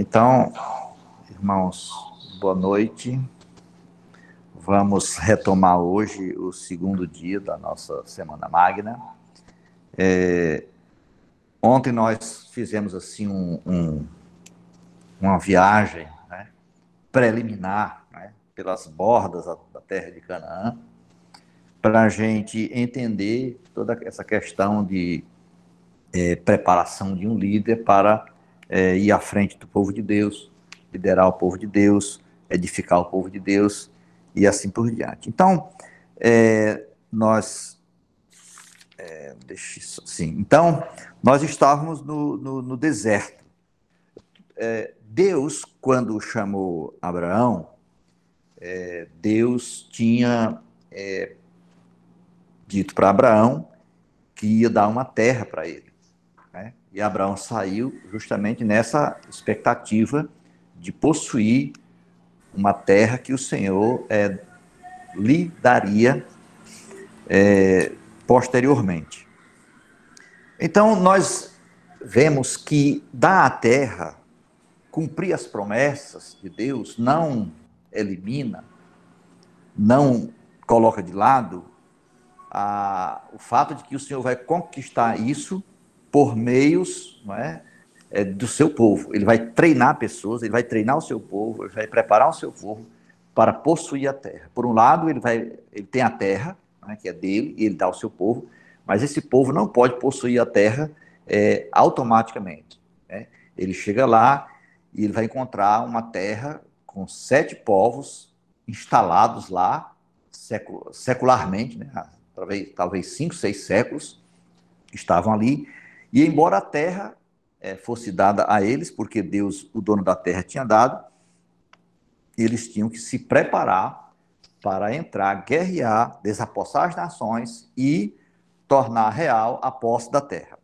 Então, irmãos, boa noite. Vamos retomar hoje o segundo dia da nossa Semana Magna. É, ontem nós fizemos assim um, um, uma viagem né, preliminar né, pelas bordas da terra de Canaã para a gente entender toda essa questão de é, preparação de um líder para é, ir à frente do povo de Deus, liderar o povo de Deus, edificar o povo de Deus e assim por diante. Então, é, nós. É, deixa isso assim. Então, nós estávamos no, no, no deserto. É, Deus, quando chamou Abraão, é, Deus tinha é, dito para Abraão que ia dar uma terra para ele. E Abraão saiu justamente nessa expectativa de possuir uma terra que o Senhor é, lhe daria é, posteriormente. Então, nós vemos que dar a terra, cumprir as promessas de Deus, não elimina, não coloca de lado a, o fato de que o Senhor vai conquistar isso por meios não é, é, do seu povo. Ele vai treinar pessoas, ele vai treinar o seu povo, ele vai preparar o seu povo para possuir a terra. Por um lado, ele, vai, ele tem a terra, né, que é dele, e ele dá ao seu povo, mas esse povo não pode possuir a terra é, automaticamente. Né? Ele chega lá e ele vai encontrar uma terra com sete povos instalados lá, secularmente, né? talvez, talvez cinco, seis séculos, estavam ali, e embora a terra é, fosse dada a eles, porque Deus, o dono da terra, tinha dado, eles tinham que se preparar para entrar, guerrear, desapossar as nações e tornar real a posse da terra.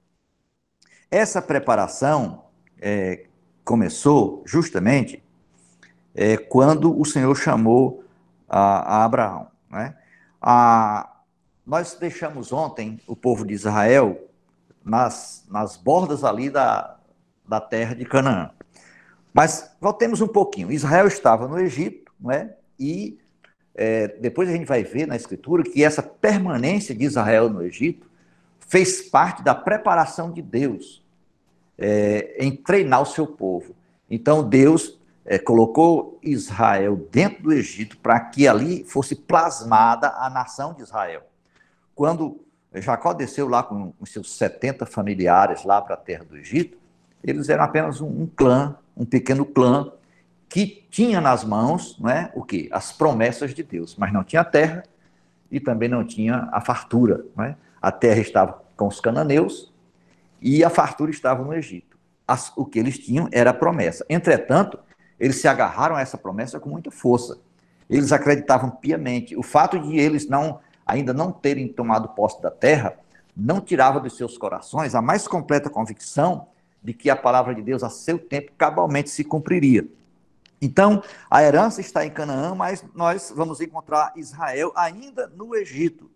Essa preparação é, começou justamente é, quando o Senhor chamou a, a Abraão. Né? A, nós deixamos ontem o povo de Israel nas, nas bordas ali da, da terra de Canaã. Mas voltemos um pouquinho. Israel estava no Egito, é? e é, depois a gente vai ver na Escritura que essa permanência de Israel no Egito fez parte da preparação de Deus é, em treinar o seu povo. Então Deus é, colocou Israel dentro do Egito para que ali fosse plasmada a nação de Israel. Quando Jacó desceu lá com os seus 70 familiares lá para a terra do Egito, eles eram apenas um, um, clã, um pequeno clã, que tinha nas mãos né, o quê? As promessas de Deus, mas não tinha terra e também não tinha a fartura. né? A terra estava com os cananeus e a fartura estava no Egito. As, o que eles tinham era a promessa. Entretanto, eles se agarraram a essa promessa com muita força. Eles acreditavam piamente. O fato de eles não ainda não terem tomado posse da terra, não tirava dos seus corações a mais completa convicção de que a palavra de Deus a seu tempo cabalmente se cumpriria. Então, a herança está em Canaã, mas nós vamos encontrar Israel ainda no Egito.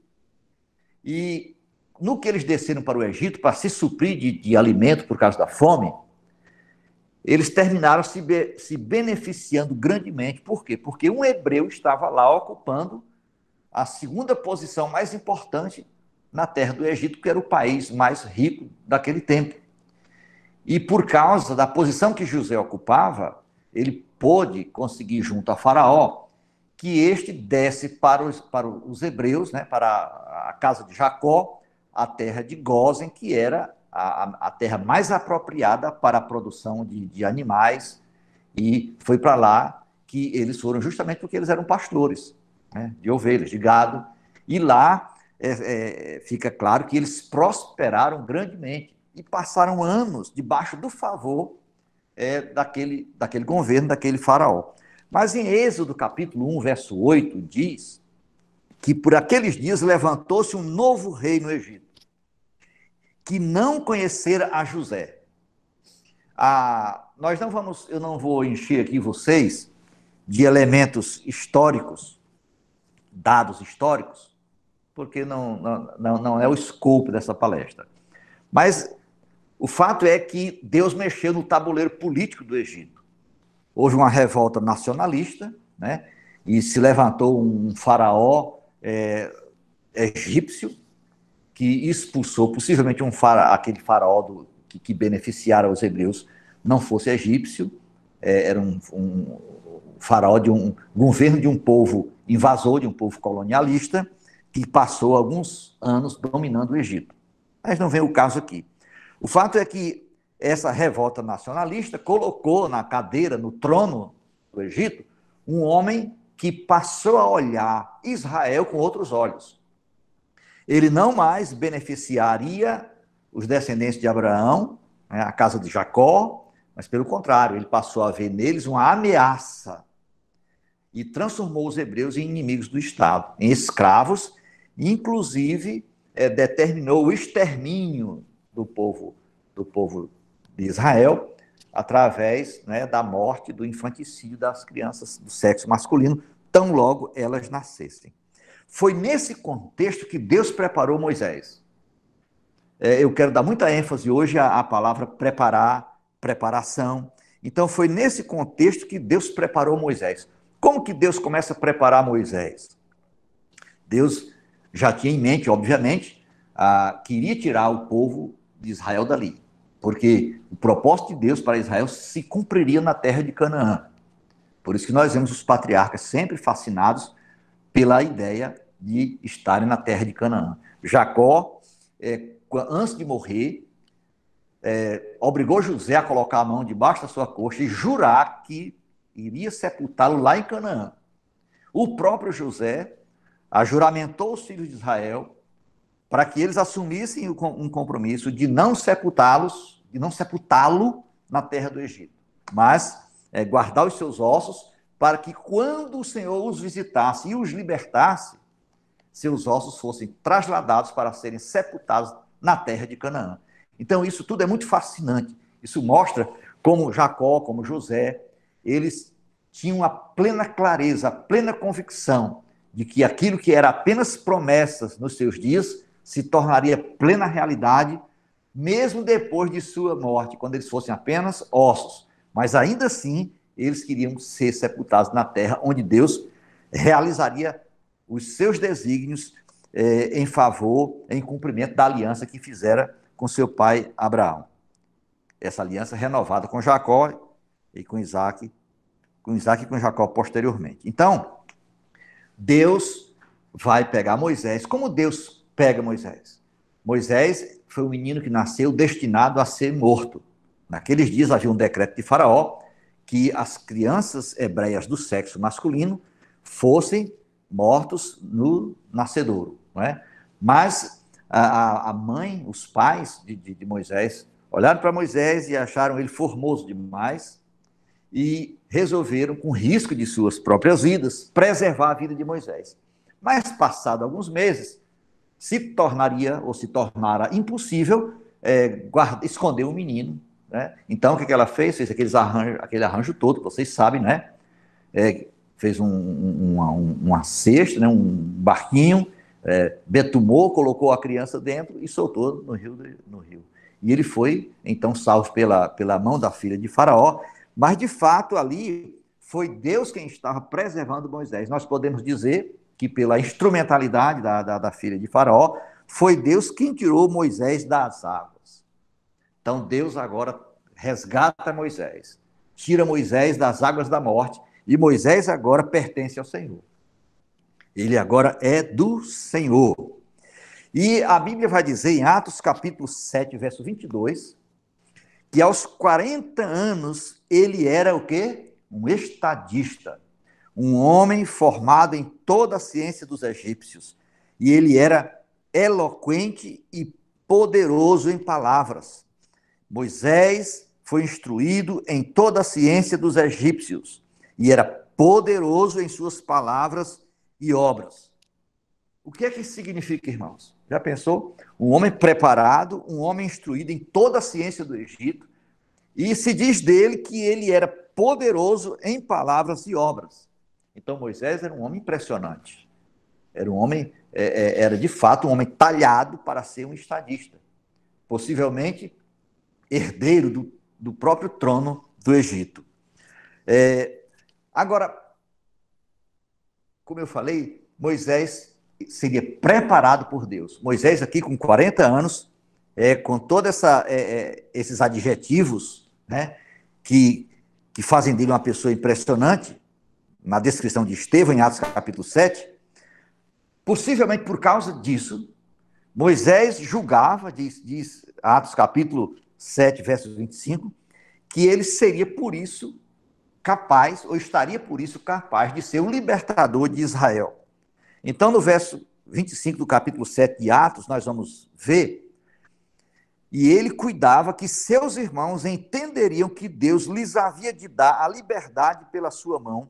E no que eles desceram para o Egito para se suprir de, de alimento por causa da fome, eles terminaram se, be se beneficiando grandemente. Por quê? Porque um hebreu estava lá ocupando a segunda posição mais importante na terra do Egito, que era o país mais rico daquele tempo. E por causa da posição que José ocupava, ele pôde conseguir junto a Faraó que este desse para os, para os hebreus, né, para a casa de Jacó, a terra de Gozen, que era a, a terra mais apropriada para a produção de, de animais, e foi para lá que eles foram justamente porque eles eram pastores né, de ovelhas, de gado, e lá é, é, fica claro que eles prosperaram grandemente e passaram anos debaixo do favor é, daquele, daquele governo, daquele faraó. Mas em Êxodo capítulo 1, verso 8, diz que por aqueles dias levantou-se um novo rei no Egito, que não conhecera a José. Ah, nós não vamos, eu não vou encher aqui vocês de elementos históricos dados históricos, porque não, não, não, é o escopo dessa palestra. Mas o fato é que Deus mexeu no tabuleiro político do Egito. Houve uma revolta nacionalista, né? e se levantou um faraó é, egípcio que expulsou, possivelmente um fara, aquele faraó do, que, que beneficiara os hebreus não fosse egípcio, é, era um, um, farol de um governo de um povo invasor, de um povo colonialista, que passou alguns anos dominando o Egito. Mas não vem o caso aqui. O fato é que essa revolta nacionalista colocou na cadeira, no trono do Egito, um homem que passou a olhar Israel com outros olhos. Ele não mais beneficiaria os descendentes de Abraão, né, a casa de Jacó, mas pelo contrário, ele passou a ver neles uma ameaça e transformou os hebreus em inimigos do Estado, em escravos, inclusive é, determinou o extermínio do povo, do povo de Israel através né, da morte, do infanticídio das crianças do sexo masculino, tão logo elas nascessem. Foi nesse contexto que Deus preparou Moisés. É, eu quero dar muita ênfase hoje à, à palavra preparar, preparação. Então, foi nesse contexto que Deus preparou Moisés. Como que Deus começa a preparar Moisés? Deus já tinha em mente, obviamente, ah, queria tirar o povo de Israel dali, porque o propósito de Deus para Israel se cumpriria na terra de Canaã. Por isso que nós vemos os patriarcas sempre fascinados pela ideia de estarem na terra de Canaã. Jacó, é, antes de morrer, é, obrigou José a colocar a mão debaixo da sua coxa e jurar que iria sepultá-lo lá em Canaã. O próprio José ajuramentou os filhos de Israel para que eles assumissem um compromisso de não sepultá-los, de não sepultá-lo na terra do Egito, mas é, guardar os seus ossos para que quando o Senhor os visitasse e os libertasse, seus ossos fossem trasladados para serem sepultados na terra de Canaã. Então isso tudo é muito fascinante. Isso mostra como Jacó, como José, eles tinham a plena clareza, a plena convicção de que aquilo que era apenas promessas nos seus dias se tornaria plena realidade, mesmo depois de sua morte, quando eles fossem apenas ossos. Mas ainda assim, eles queriam ser sepultados na terra, onde Deus realizaria os seus desígnios eh, em favor, em cumprimento da aliança que fizera com seu pai Abraão. Essa aliança renovada com Jacó e com Isaac com Isaac e com Jacó posteriormente. Então, Deus vai pegar Moisés. Como Deus pega Moisés? Moisés foi um menino que nasceu destinado a ser morto. Naqueles dias havia um decreto de Faraó que as crianças hebreias do sexo masculino fossem mortos no nascedouro. Não é? Mas a, a mãe, os pais de, de, de Moisés, olharam para Moisés e acharam ele formoso demais e resolveram, com risco de suas próprias vidas, preservar a vida de Moisés. Mas, passado alguns meses, se tornaria ou se tornara impossível é, guarda, esconder o um menino. Né? Então, o que, ela fez? Fez aqueles arranjo, aquele arranjo todo, que vocês sabem, né? É, fez um, uma, uma, cesta, né? um barquinho, é, betumou, colocou a criança dentro e soltou no rio, no rio. E ele foi, então, salvo pela, pela mão da filha de Faraó, mas, de fato, ali foi Deus quem estava preservando Moisés. Nós podemos dizer que, pela instrumentalidade da, da, da filha de Faraó, foi Deus quem tirou Moisés das águas. Então, Deus agora resgata Moisés, tira Moisés das águas da morte, e Moisés agora pertence ao Senhor. Ele agora é do Senhor. E a Bíblia vai dizer em Atos capítulo 7, verso 22, que aos 40 anos ele era o quê? Um estadista, um homem formado em toda a ciência dos egípcios, e ele era eloquente e poderoso em palavras. Moisés foi instruído em toda a ciência dos egípcios e era poderoso em suas palavras e obras. O que é que significa, irmãos? Já pensou? Um homem preparado, um homem instruído em toda a ciência do Egito, e se diz dele que ele era poderoso em palavras e obras. Então Moisés era um homem impressionante. Era um homem, é, é, era de fato um homem talhado para ser um estadista, possivelmente herdeiro do, do próprio trono do Egito. É, agora, como eu falei, Moisés seria preparado por Deus. Moisés aqui com 40 anos, é, com todos é, é, esses adjetivos, né, que que fazem dele uma pessoa impressionante, na descrição de Estevão em Atos capítulo 7, possivelmente por causa disso, Moisés julgava, diz, diz Atos capítulo 7, versos 25, que ele seria por isso capaz, ou estaria por isso capaz de ser um libertador de Israel. Então, no verso 25 do capítulo 7 de Atos, nós vamos ver. E ele cuidava que seus irmãos entenderiam que Deus lhes havia de dar a liberdade pela sua mão,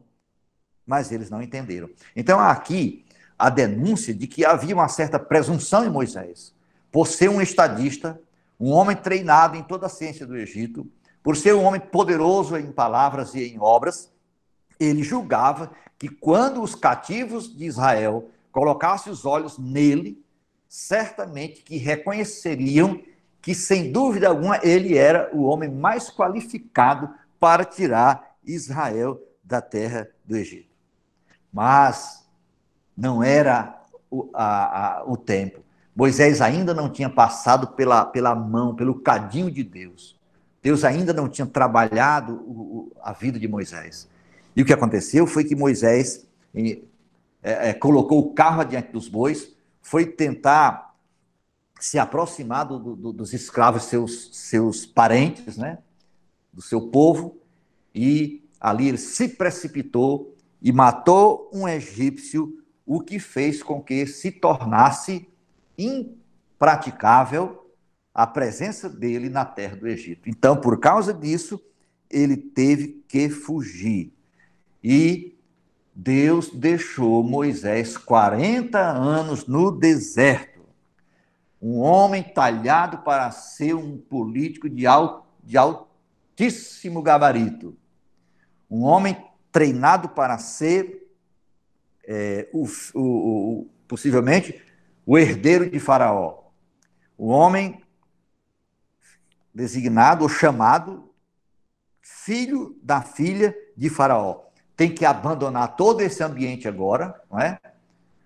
mas eles não entenderam. Então, aqui a denúncia de que havia uma certa presunção em Moisés, por ser um estadista, um homem treinado em toda a ciência do Egito, por ser um homem poderoso em palavras e em obras, ele julgava que quando os cativos de Israel colocassem os olhos nele, certamente que reconheceriam que, sem dúvida alguma, ele era o homem mais qualificado para tirar Israel da terra do Egito. Mas não era o, a, a, o tempo. Moisés ainda não tinha passado pela, pela mão, pelo cadinho de Deus. Deus ainda não tinha trabalhado o, o, a vida de Moisés. E o que aconteceu foi que Moisés é, é, colocou o carro adiante dos bois, foi tentar se aproximar do, do, dos escravos, seus, seus parentes, né? do seu povo, e ali ele se precipitou e matou um egípcio, o que fez com que se tornasse impraticável a presença dele na terra do Egito. Então, por causa disso, ele teve que fugir. E Deus deixou Moisés 40 anos no deserto. Um homem talhado para ser um político de, alto, de altíssimo gabarito. Um homem treinado para ser, é, o, o, o, possivelmente, o herdeiro de Faraó. Um homem designado ou chamado filho da filha de Faraó tem que abandonar todo esse ambiente agora, não é?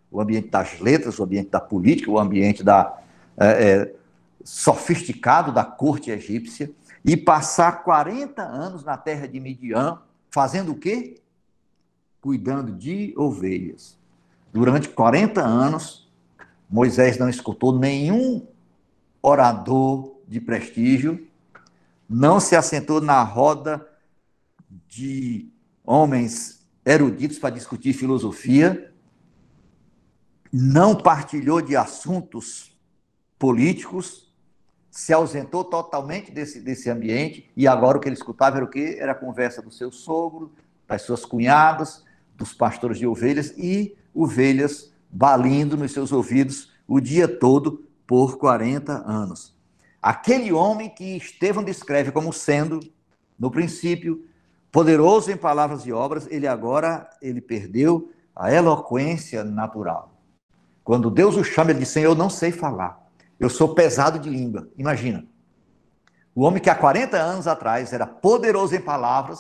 o ambiente das letras, o ambiente da política, o ambiente da, é, é, sofisticado da corte egípcia, e passar 40 anos na terra de Midian, fazendo o quê? Cuidando de ovelhas. Durante 40 anos, Moisés não escutou nenhum orador de prestígio, não se assentou na roda de homens eruditos para discutir filosofia, não partilhou de assuntos políticos, se ausentou totalmente desse, desse ambiente, e agora o que ele escutava era o quê? Era a conversa do seu sogro, das suas cunhadas, dos pastores de ovelhas e ovelhas balindo nos seus ouvidos o dia todo por 40 anos. Aquele homem que Estevão descreve como sendo, no princípio, poderoso em palavras e obras, ele agora ele perdeu a eloquência natural. Quando Deus o chama, ele diz: Senhor, eu não sei falar. Eu sou pesado de língua. Imagina. O homem que há 40 anos atrás era poderoso em palavras,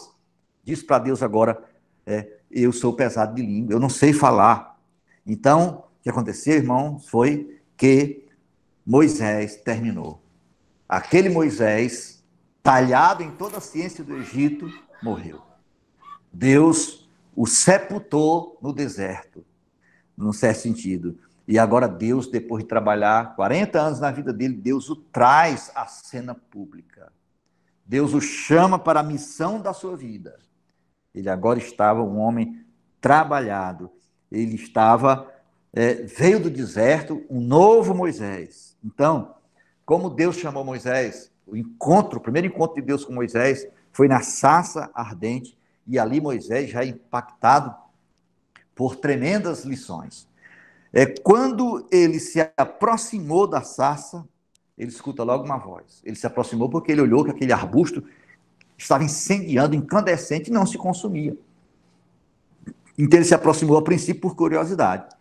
diz para Deus agora: é, Eu sou pesado de língua, eu não sei falar. Então, o que aconteceu, irmãos, foi que Moisés terminou. Aquele Moisés talhado em toda a ciência do Egito, morreu. Deus o sepultou no deserto, num certo sentido. E agora Deus, depois de trabalhar 40 anos na vida dele, Deus o traz à cena pública. Deus o chama para a missão da sua vida. Ele agora estava um homem trabalhado. Ele estava é, veio do deserto um novo Moisés. Então, como Deus chamou Moisés o encontro, o primeiro encontro de Deus com Moisés foi na Sassa ardente, e ali Moisés já é impactado por tremendas lições. É quando ele se aproximou da Sassa, ele escuta logo uma voz. Ele se aproximou porque ele olhou que aquele arbusto estava incendiando, incandescente, e não se consumia. Então ele se aproximou a princípio por curiosidade.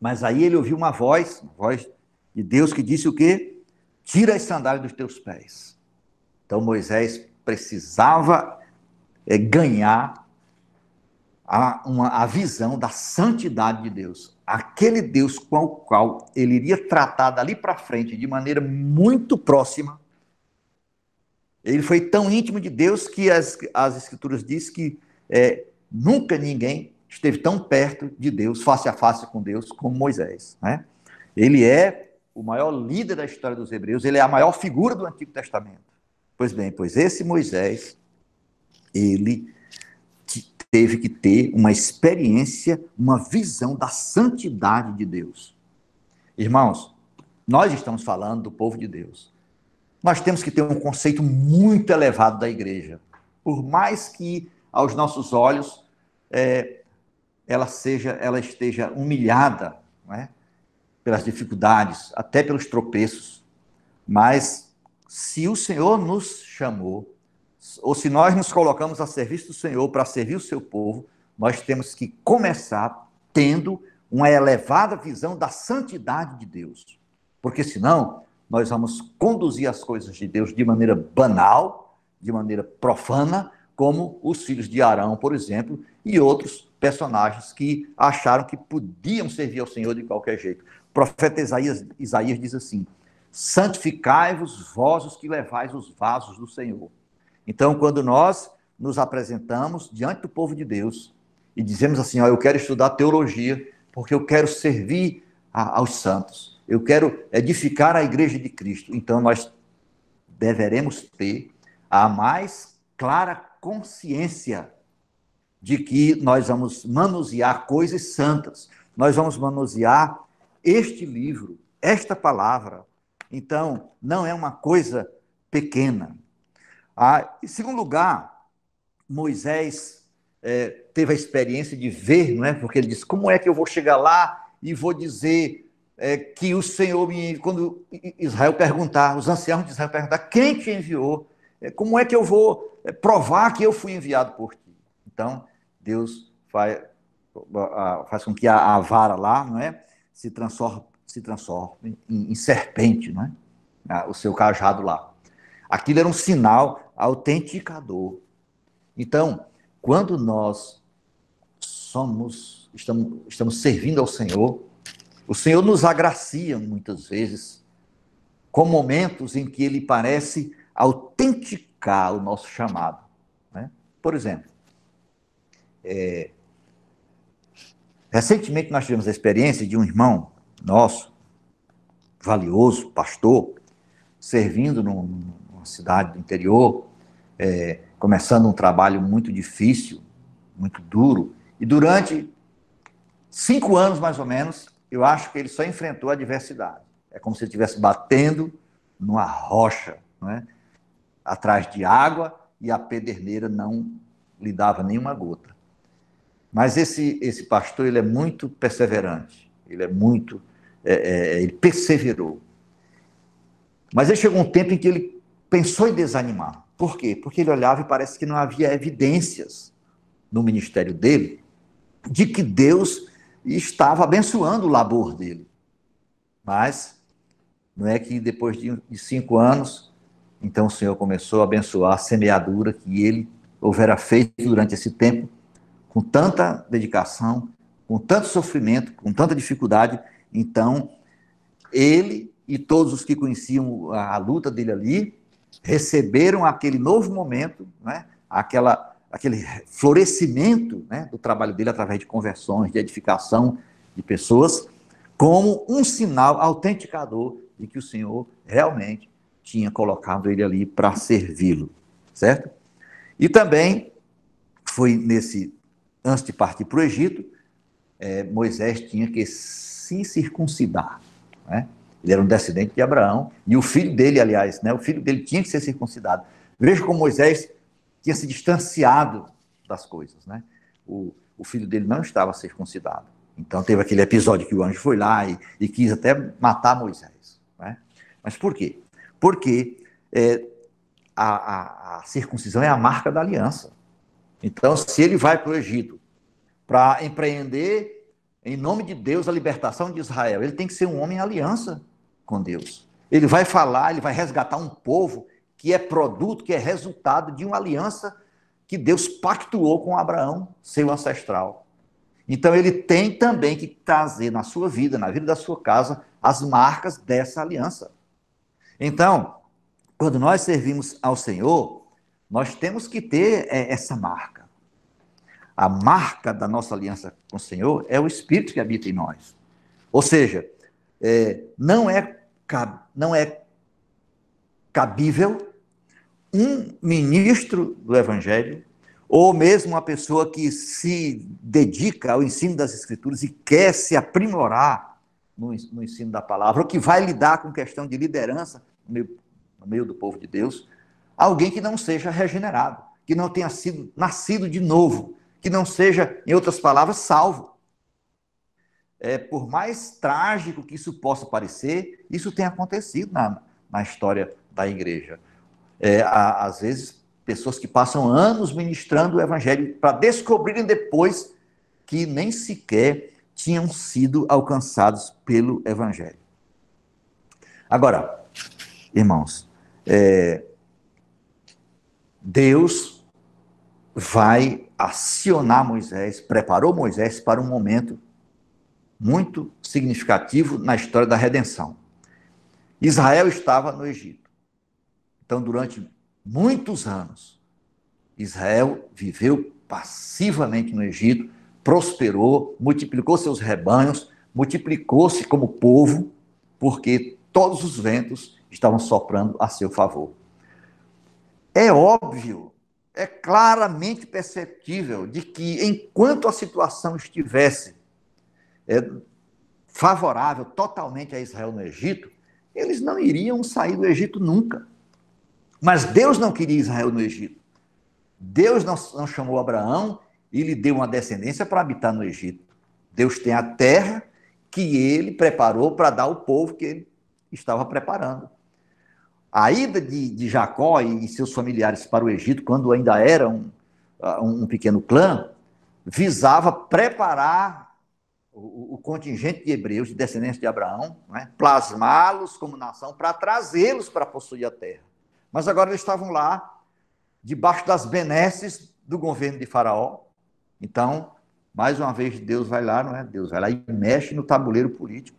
Mas aí ele ouviu uma voz, uma voz de Deus que disse o quê? tira as sandálias dos teus pés. Então Moisés precisava é, ganhar a, uma, a visão da santidade de Deus. Aquele Deus com o qual ele iria tratar dali para frente de maneira muito próxima. Ele foi tão íntimo de Deus que as, as Escrituras diz que é, nunca ninguém esteve tão perto de Deus, face a face com Deus, como Moisés. Né? Ele é o maior líder da história dos hebreus, ele é a maior figura do Antigo Testamento. Pois bem, pois esse Moisés, ele teve que ter uma experiência, uma visão da santidade de Deus. Irmãos, nós estamos falando do povo de Deus. Nós temos que ter um conceito muito elevado da igreja. Por mais que aos nossos olhos é, ela seja, ela esteja humilhada, não é? pelas dificuldades, até pelos tropeços, mas se o Senhor nos chamou, ou se nós nos colocamos a serviço do Senhor para servir o seu povo, nós temos que começar tendo uma elevada visão da santidade de Deus. Porque senão, nós vamos conduzir as coisas de Deus de maneira banal, de maneira profana, como os filhos de Arão, por exemplo, e outros personagens que acharam que podiam servir ao Senhor de qualquer jeito. O profeta Isaías, Isaías diz assim: santificai-vos vós os que levais os vasos do Senhor. Então, quando nós nos apresentamos diante do povo de Deus e dizemos assim: ó, eu quero estudar teologia, porque eu quero servir a, aos santos, eu quero edificar a igreja de Cristo. Então, nós deveremos ter a mais clara consciência de que nós vamos manusear coisas santas, nós vamos manusear este livro, esta palavra. Então, não é uma coisa pequena. Ah, em segundo lugar, Moisés é, teve a experiência de ver, não é? porque ele disse: como é que eu vou chegar lá e vou dizer é, que o Senhor me. Quando Israel perguntar, os anciãos de Israel perguntar quem te enviou, é, como é que eu vou é, provar que eu fui enviado por ti? Então, Deus faz, faz com que a, a vara lá não é, se transforme, se transforme em, em serpente, não é? o seu cajado lá. Aquilo era um sinal autenticador. Então, quando nós somos, estamos, estamos servindo ao Senhor, o Senhor nos agracia muitas vezes com momentos em que ele parece autenticar o nosso chamado. Né? Por exemplo, é, recentemente nós tivemos a experiência de um irmão nosso, valioso, pastor, servindo numa cidade do interior, é, começando um trabalho muito difícil, muito duro, e durante cinco anos mais ou menos, eu acho que ele só enfrentou a adversidade. É como se ele estivesse batendo numa rocha, não é? atrás de água e a pederneira não lhe dava nenhuma gota. Mas esse, esse pastor ele é muito perseverante, ele é muito. É, é, é ele perseverou. Mas ele chegou um tempo em que ele pensou em desanimar. Por quê? Porque ele olhava e parece que não havia evidências no ministério dele de que Deus estava abençoando o labor dele. Mas não é que depois de cinco anos então o Senhor começou a abençoar a semeadura que ele houvera feito durante esse tempo, com tanta dedicação, com tanto sofrimento, com tanta dificuldade. Então, ele e todos os que conheciam a, a luta dele ali receberam aquele novo momento, né? Aquela, aquele florescimento né? do trabalho dele através de conversões, de edificação de pessoas, como um sinal autenticador de que o Senhor realmente tinha colocado ele ali para servi-lo, certo? E também foi nesse, antes de partir para o Egito, é, Moisés tinha que se circuncidar, né? Ele era um descendente de Abraão e o filho dele, aliás, né? O filho dele tinha que ser circuncidado. Veja como Moisés tinha se distanciado das coisas, né? O, o filho dele não estava circuncidado. Então teve aquele episódio que o anjo foi lá e, e quis até matar Moisés. Né? Mas por quê? porque é, a, a, a circuncisão é a marca da aliança. Então, se ele vai para o Egito para empreender, em nome de Deus, a libertação de Israel, ele tem que ser um homem em aliança com Deus. Ele vai falar, ele vai resgatar um povo que é produto, que é resultado de uma aliança que Deus pactuou com Abraão, seu ancestral. Então ele tem também que trazer na sua vida, na vida da sua casa, as marcas dessa aliança. Então, quando nós servimos ao Senhor, nós temos que ter é, essa marca. A marca da nossa aliança com o Senhor é o Espírito que habita em nós. Ou seja, é, não, é, não é cabível um ministro do Evangelho, ou mesmo uma pessoa que se dedica ao ensino das Escrituras e quer se aprimorar no, no ensino da palavra, ou que vai lidar com questão de liderança no meio, no meio do povo de Deus, alguém que não seja regenerado, que não tenha sido nascido de novo, que não seja, em outras palavras, salvo. É, por mais trágico que isso possa parecer, isso tem acontecido na, na história da igreja. É, há, às vezes, pessoas que passam anos ministrando o evangelho para descobrirem depois que nem sequer tinham sido alcançados pelo Evangelho. Agora, irmãos, é, Deus vai acionar Moisés, preparou Moisés para um momento muito significativo na história da redenção. Israel estava no Egito. Então, durante muitos anos, Israel viveu passivamente no Egito, prosperou, multiplicou seus rebanhos, multiplicou-se como povo, porque todos os ventos estavam soprando a seu favor. É óbvio, é claramente perceptível de que enquanto a situação estivesse é, favorável totalmente a Israel no Egito, eles não iriam sair do Egito nunca. Mas Deus não queria Israel no Egito. Deus não, não chamou Abraão e lhe deu uma descendência para habitar no Egito. Deus tem a terra que ele preparou para dar ao povo que ele estava preparando. A ida de, de Jacó e seus familiares para o Egito, quando ainda era um, ah, um pequeno clã, visava preparar o, o contingente de hebreus, de descendentes de Abraão, né? plasmá-los como nação para trazê-los para possuir a terra. Mas agora eles estavam lá, debaixo das benesses do governo de Faraó, então, mais uma vez, Deus vai lá, não é? Deus vai lá e mexe no tabuleiro político.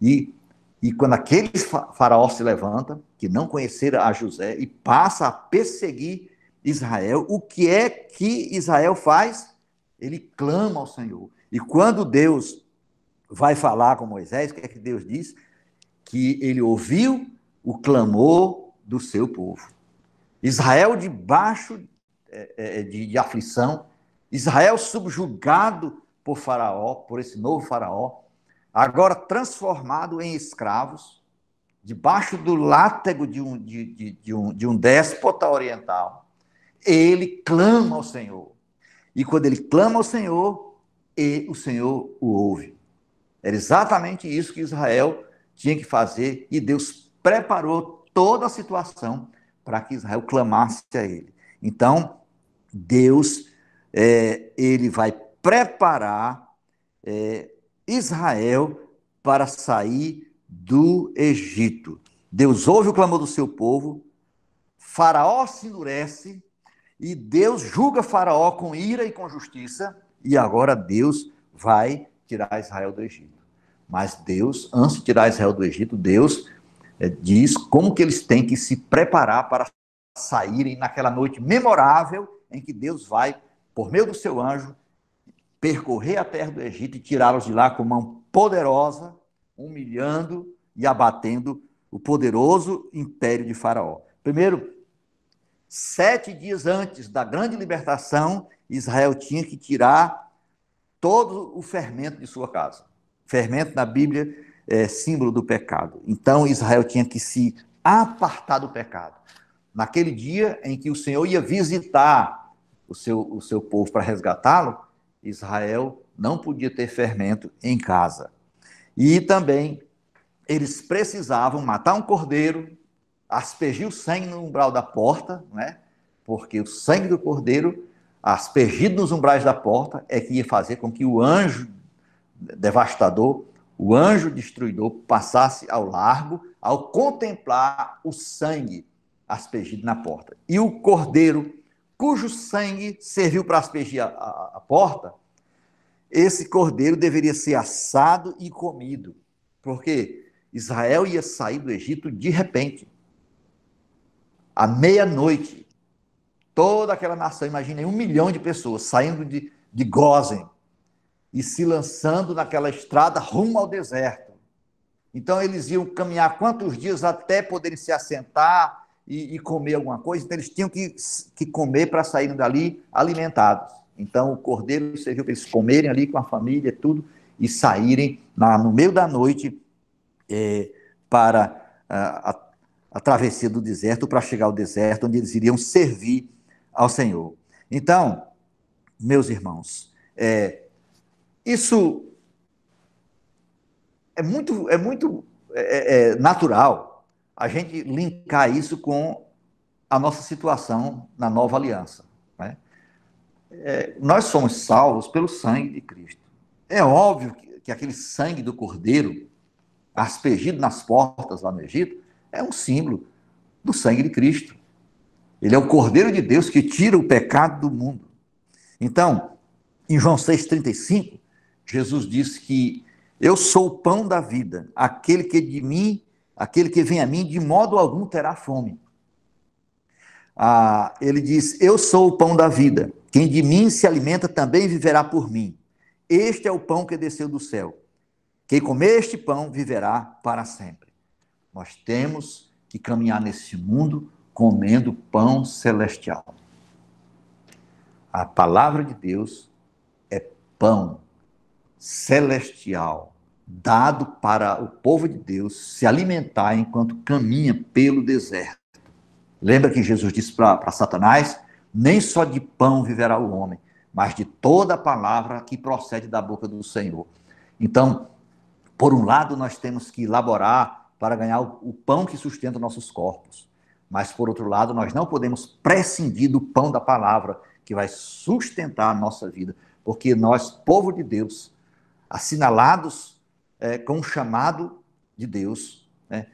E, e quando aquele faraó se levanta, que não conhecera a José, e passa a perseguir Israel, o que é que Israel faz? Ele clama ao Senhor. E quando Deus vai falar com Moisés, o que é que Deus diz? Que ele ouviu o clamor do seu povo. Israel, debaixo de, é, é, de, de aflição, Israel subjugado por Faraó, por esse novo Faraó, agora transformado em escravos, debaixo do látego de um, de, de, de um, de um déspota oriental, ele clama ao Senhor. E quando ele clama ao Senhor, e o Senhor o ouve. Era exatamente isso que Israel tinha que fazer e Deus preparou toda a situação para que Israel clamasse a ele. Então, Deus é, ele vai preparar é, Israel para sair do Egito. Deus ouve o clamor do seu povo, Faraó se endurece e Deus julga Faraó com ira e com justiça, e agora Deus vai tirar Israel do Egito. Mas Deus, antes de tirar Israel do Egito, Deus é, diz como que eles têm que se preparar para saírem naquela noite memorável em que Deus vai por meio do seu anjo, percorrer a terra do Egito e tirá-los de lá com mão poderosa, humilhando e abatendo o poderoso império de Faraó. Primeiro, sete dias antes da grande libertação, Israel tinha que tirar todo o fermento de sua casa. Fermento na Bíblia é símbolo do pecado. Então Israel tinha que se apartar do pecado. Naquele dia em que o Senhor ia visitar o seu, o seu povo para resgatá-lo, Israel não podia ter fermento em casa. E também eles precisavam matar um cordeiro, aspergir o sangue no umbral da porta, né? porque o sangue do cordeiro, aspergido nos umbrais da porta, é que ia fazer com que o anjo devastador, o anjo destruidor, passasse ao largo ao contemplar o sangue aspergido na porta. E o cordeiro cujo sangue serviu para aspergir a, a porta, esse cordeiro deveria ser assado e comido, porque Israel ia sair do Egito de repente. À meia-noite, toda aquela nação, imagine um milhão de pessoas saindo de, de Gozen e se lançando naquela estrada rumo ao deserto. Então eles iam caminhar quantos dias até poderem se assentar, e, e comer alguma coisa, então eles tinham que, que comer para saírem dali alimentados. Então o cordeiro serviu para eles comerem ali com a família, tudo, e saírem na, no meio da noite é, para a, a, a travessia do deserto, para chegar ao deserto, onde eles iriam servir ao Senhor. Então, meus irmãos, é, isso é muito, é muito é, é, é natural a gente linkar isso com a nossa situação na nova aliança. Né? É, nós somos salvos pelo sangue de Cristo. É óbvio que, que aquele sangue do cordeiro aspergido nas portas lá no Egito é um símbolo do sangue de Cristo. Ele é o cordeiro de Deus que tira o pecado do mundo. Então, em João 6,35, Jesus disse que eu sou o pão da vida, aquele que de mim Aquele que vem a mim, de modo algum terá fome. Ah, ele diz: Eu sou o pão da vida. Quem de mim se alimenta também viverá por mim. Este é o pão que desceu do céu. Quem comer este pão viverá para sempre. Nós temos que caminhar nesse mundo comendo pão celestial. A palavra de Deus é pão celestial dado para o povo de Deus se alimentar enquanto caminha pelo deserto. Lembra que Jesus disse para Satanás: Nem só de pão viverá o homem, mas de toda a palavra que procede da boca do Senhor. Então, por um lado, nós temos que laborar para ganhar o, o pão que sustenta nossos corpos. Mas, por outro lado, nós não podemos prescindir do pão da palavra que vai sustentar a nossa vida, porque nós, povo de Deus, assinalados é, com o chamado de Deus, né?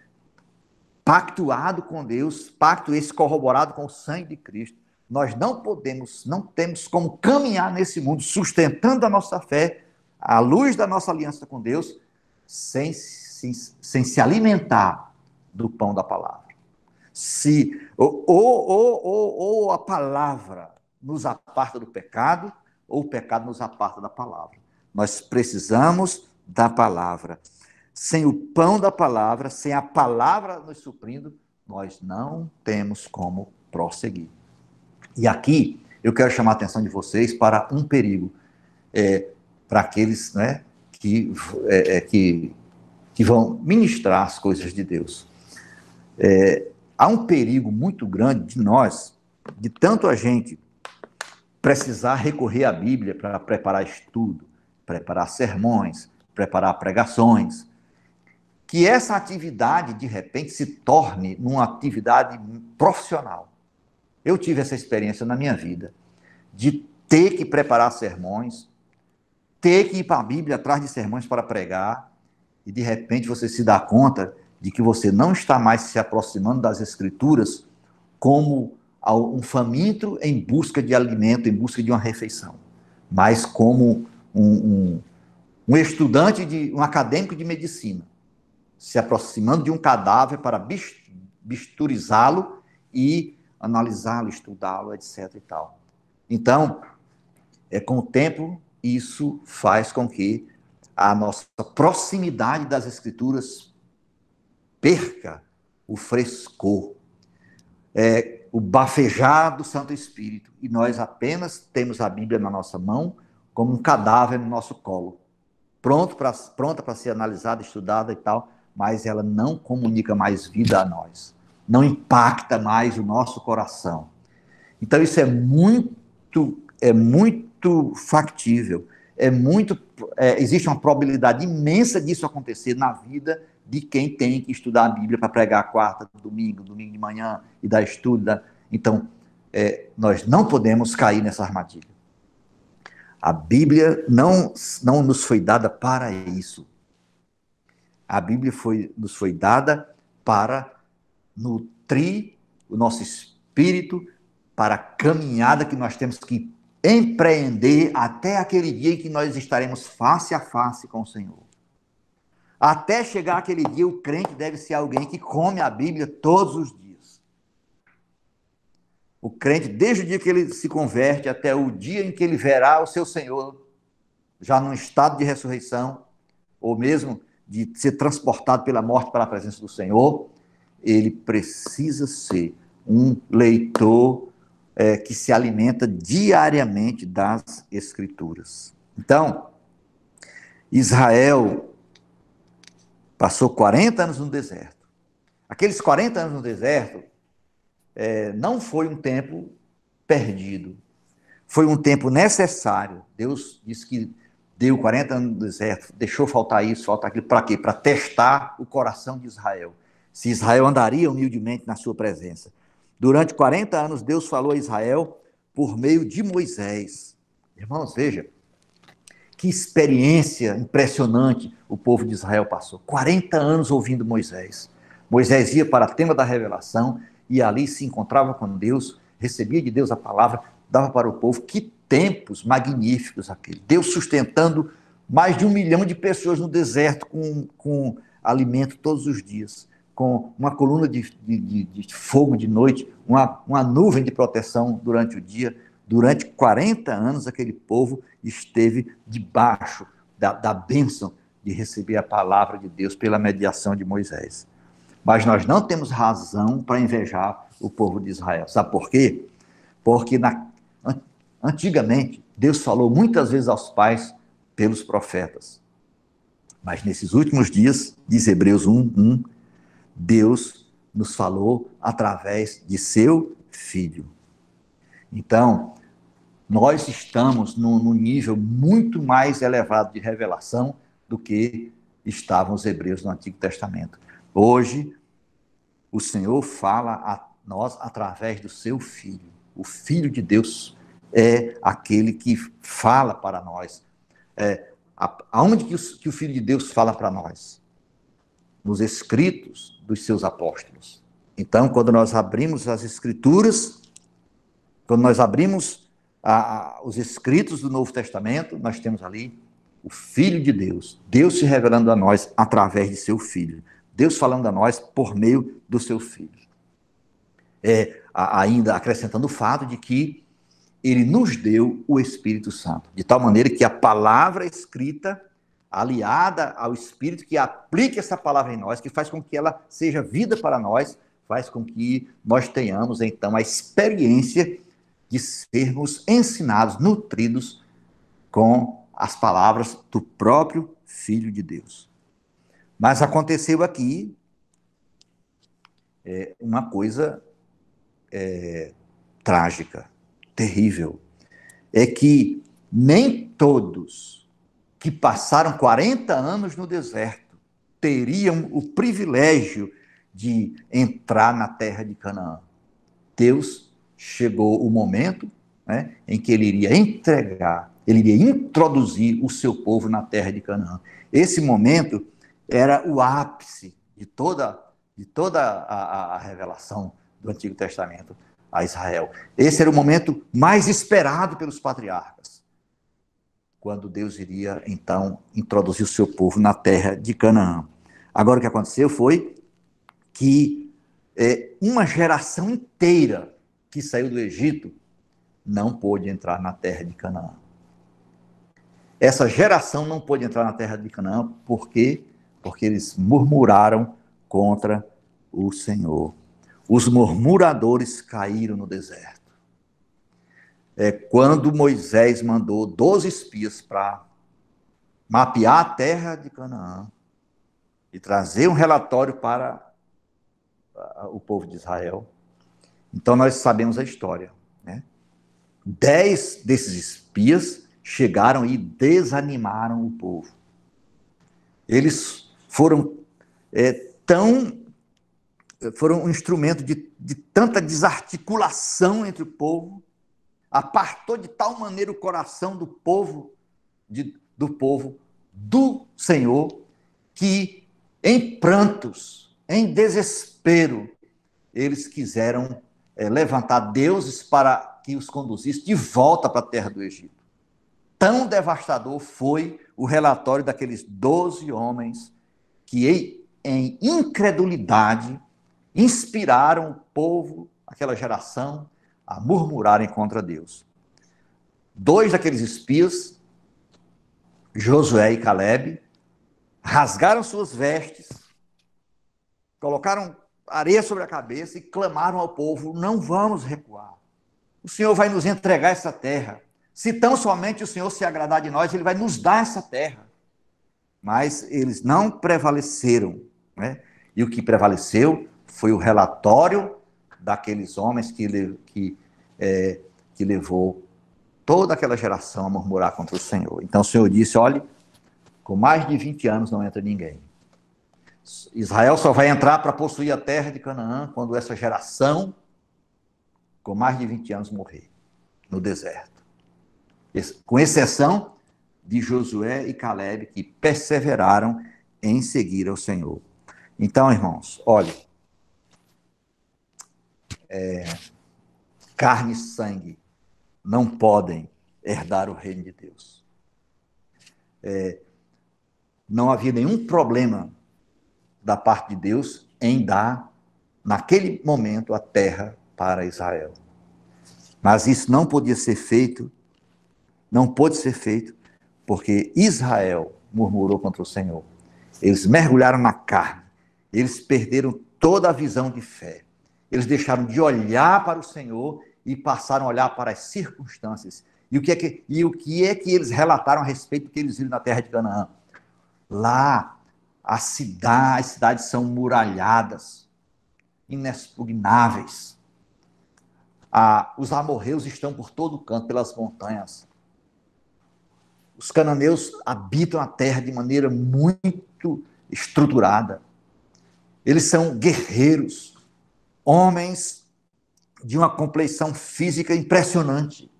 pactuado com Deus, pacto esse corroborado com o sangue de Cristo. Nós não podemos, não temos como caminhar nesse mundo sustentando a nossa fé, à luz da nossa aliança com Deus, sem, sem, sem se alimentar do pão da palavra. Se ou, ou, ou, ou a palavra nos aparta do pecado, ou o pecado nos aparta da palavra. Nós precisamos da palavra. Sem o pão da palavra, sem a palavra nos suprindo, nós não temos como prosseguir. E aqui eu quero chamar a atenção de vocês para um perigo é, para aqueles né, que, é, é que, que vão ministrar as coisas de Deus. É, há um perigo muito grande de nós, de tanto a gente precisar recorrer à Bíblia para preparar estudo, preparar sermões, preparar pregações, que essa atividade, de repente, se torne numa atividade profissional. Eu tive essa experiência na minha vida de ter que preparar sermões, ter que ir para a Bíblia atrás de sermões para pregar, e de repente você se dá conta de que você não está mais se aproximando das Escrituras como um faminto em busca de alimento, em busca de uma refeição, mas como um, um um estudante de um acadêmico de medicina se aproximando de um cadáver para bisturizá-lo e analisá-lo, estudá-lo, etc. E tal. Então, é com o tempo isso faz com que a nossa proximidade das escrituras perca o frescor, é, o bafejar do Santo Espírito e nós apenas temos a Bíblia na nossa mão como um cadáver no nosso colo pronto pra, pronta para ser analisada, estudada e tal, mas ela não comunica mais vida a nós, não impacta mais o nosso coração. Então isso é muito, é muito factível, é muito, é, existe uma probabilidade imensa disso acontecer na vida de quem tem que estudar a Bíblia para pregar quarta, domingo, domingo de manhã e dar estudo. Né? Então, é, nós não podemos cair nessa armadilha. A Bíblia não, não nos foi dada para isso. A Bíblia foi, nos foi dada para nutrir o nosso espírito, para a caminhada que nós temos que empreender até aquele dia em que nós estaremos face a face com o Senhor. Até chegar aquele dia, o crente deve ser alguém que come a Bíblia todos os dias. O crente, desde o dia que ele se converte até o dia em que ele verá o seu Senhor, já num estado de ressurreição, ou mesmo de ser transportado pela morte para a presença do Senhor, ele precisa ser um leitor é, que se alimenta diariamente das Escrituras. Então, Israel passou 40 anos no deserto. Aqueles 40 anos no deserto é, não foi um tempo perdido. Foi um tempo necessário. Deus disse que deu 40 anos no deserto, deixou faltar isso, faltar aquilo. Para quê? Para testar o coração de Israel. Se Israel andaria humildemente na sua presença. Durante 40 anos, Deus falou a Israel por meio de Moisés. Irmãos, veja, que experiência impressionante o povo de Israel passou. 40 anos ouvindo Moisés. Moisés ia para a tenda da revelação e ali se encontrava com Deus, recebia de Deus a palavra, dava para o povo. Que tempos magníficos aquele! Deus sustentando mais de um milhão de pessoas no deserto com, com alimento todos os dias, com uma coluna de, de, de fogo de noite, uma, uma nuvem de proteção durante o dia. Durante 40 anos, aquele povo esteve debaixo da, da bênção de receber a palavra de Deus pela mediação de Moisés. Mas nós não temos razão para invejar o povo de Israel. Sabe por quê? Porque na, antigamente Deus falou muitas vezes aos pais pelos profetas. Mas nesses últimos dias, diz Hebreus 1, 1, Deus nos falou através de seu filho. Então, nós estamos num, num, nível muito mais elevado de revelação do que estavam os hebreus no Antigo Testamento. Hoje, o Senhor fala a nós através do seu Filho. O Filho de Deus é aquele que fala para nós. É, aonde que o, que o Filho de Deus fala para nós? Nos escritos dos seus apóstolos. Então, quando nós abrimos as Escrituras, quando nós abrimos a, a, os escritos do Novo Testamento, nós temos ali o Filho de Deus, Deus se revelando a nós através de seu Filho. Deus falando a nós por meio dos seus filhos. É, ainda acrescentando o fato de que ele nos deu o Espírito Santo, de tal maneira que a palavra escrita, aliada ao Espírito, que aplica essa palavra em nós, que faz com que ela seja vida para nós, faz com que nós tenhamos, então, a experiência de sermos ensinados, nutridos com as palavras do próprio Filho de Deus. Mas aconteceu aqui é, uma coisa é, trágica, terrível. É que nem todos que passaram 40 anos no deserto teriam o privilégio de entrar na terra de Canaã. Deus chegou o momento né, em que ele iria entregar, ele iria introduzir o seu povo na terra de Canaã. Esse momento era o ápice de toda, de toda a, a, a revelação do Antigo Testamento a Israel. Esse era o momento mais esperado pelos patriarcas, quando Deus iria então introduzir o seu povo na terra de Canaã. Agora o que aconteceu foi que é, uma geração inteira que saiu do Egito não pôde entrar na terra de Canaã. Essa geração não pôde entrar na terra de Canaã porque porque eles murmuraram contra o Senhor. Os murmuradores caíram no deserto. É quando Moisés mandou 12 espias para mapear a terra de Canaã e trazer um relatório para o povo de Israel. Então nós sabemos a história. Né? Dez desses espias chegaram e desanimaram o povo. Eles foram é, tão foram um instrumento de, de tanta desarticulação entre o povo, apartou de tal maneira o coração do povo de, do povo do Senhor que em prantos, em desespero, eles quiseram é, levantar deuses para que os conduzisse de volta para a terra do Egito. Tão devastador foi o relatório daqueles doze homens que em incredulidade inspiraram o povo, aquela geração, a murmurarem contra Deus. Dois daqueles espias, Josué e Caleb, rasgaram suas vestes, colocaram areia sobre a cabeça e clamaram ao povo: Não vamos recuar. O Senhor vai nos entregar essa terra. Se tão somente o Senhor se agradar de nós, Ele vai nos dar essa terra mas eles não prevaleceram. Né? E o que prevaleceu foi o relatório daqueles homens que, que, é, que levou toda aquela geração a murmurar contra o Senhor. Então o Senhor disse: olhe, com mais de 20 anos não entra ninguém. Israel só vai entrar para possuir a terra de Canaã quando essa geração, com mais de 20 anos, morrer no deserto. Com exceção de Josué e Caleb que perseveraram em seguir ao Senhor. Então, irmãos, olha, é, carne e sangue não podem herdar o reino de Deus. É, não havia nenhum problema da parte de Deus em dar, naquele momento, a terra para Israel. Mas isso não podia ser feito, não pôde ser feito porque Israel murmurou contra o Senhor. Eles mergulharam na carne, eles perderam toda a visão de fé. Eles deixaram de olhar para o Senhor e passaram a olhar para as circunstâncias. E o que é que, e o que, é que eles relataram a respeito do que eles viram na terra de Canaã? Lá, a cidade, as cidades são muralhadas, inexpugnáveis. Ah, os amorreus estão por todo canto, pelas montanhas. Os cananeus habitam a terra de maneira muito estruturada. Eles são guerreiros, homens de uma complexão física impressionante.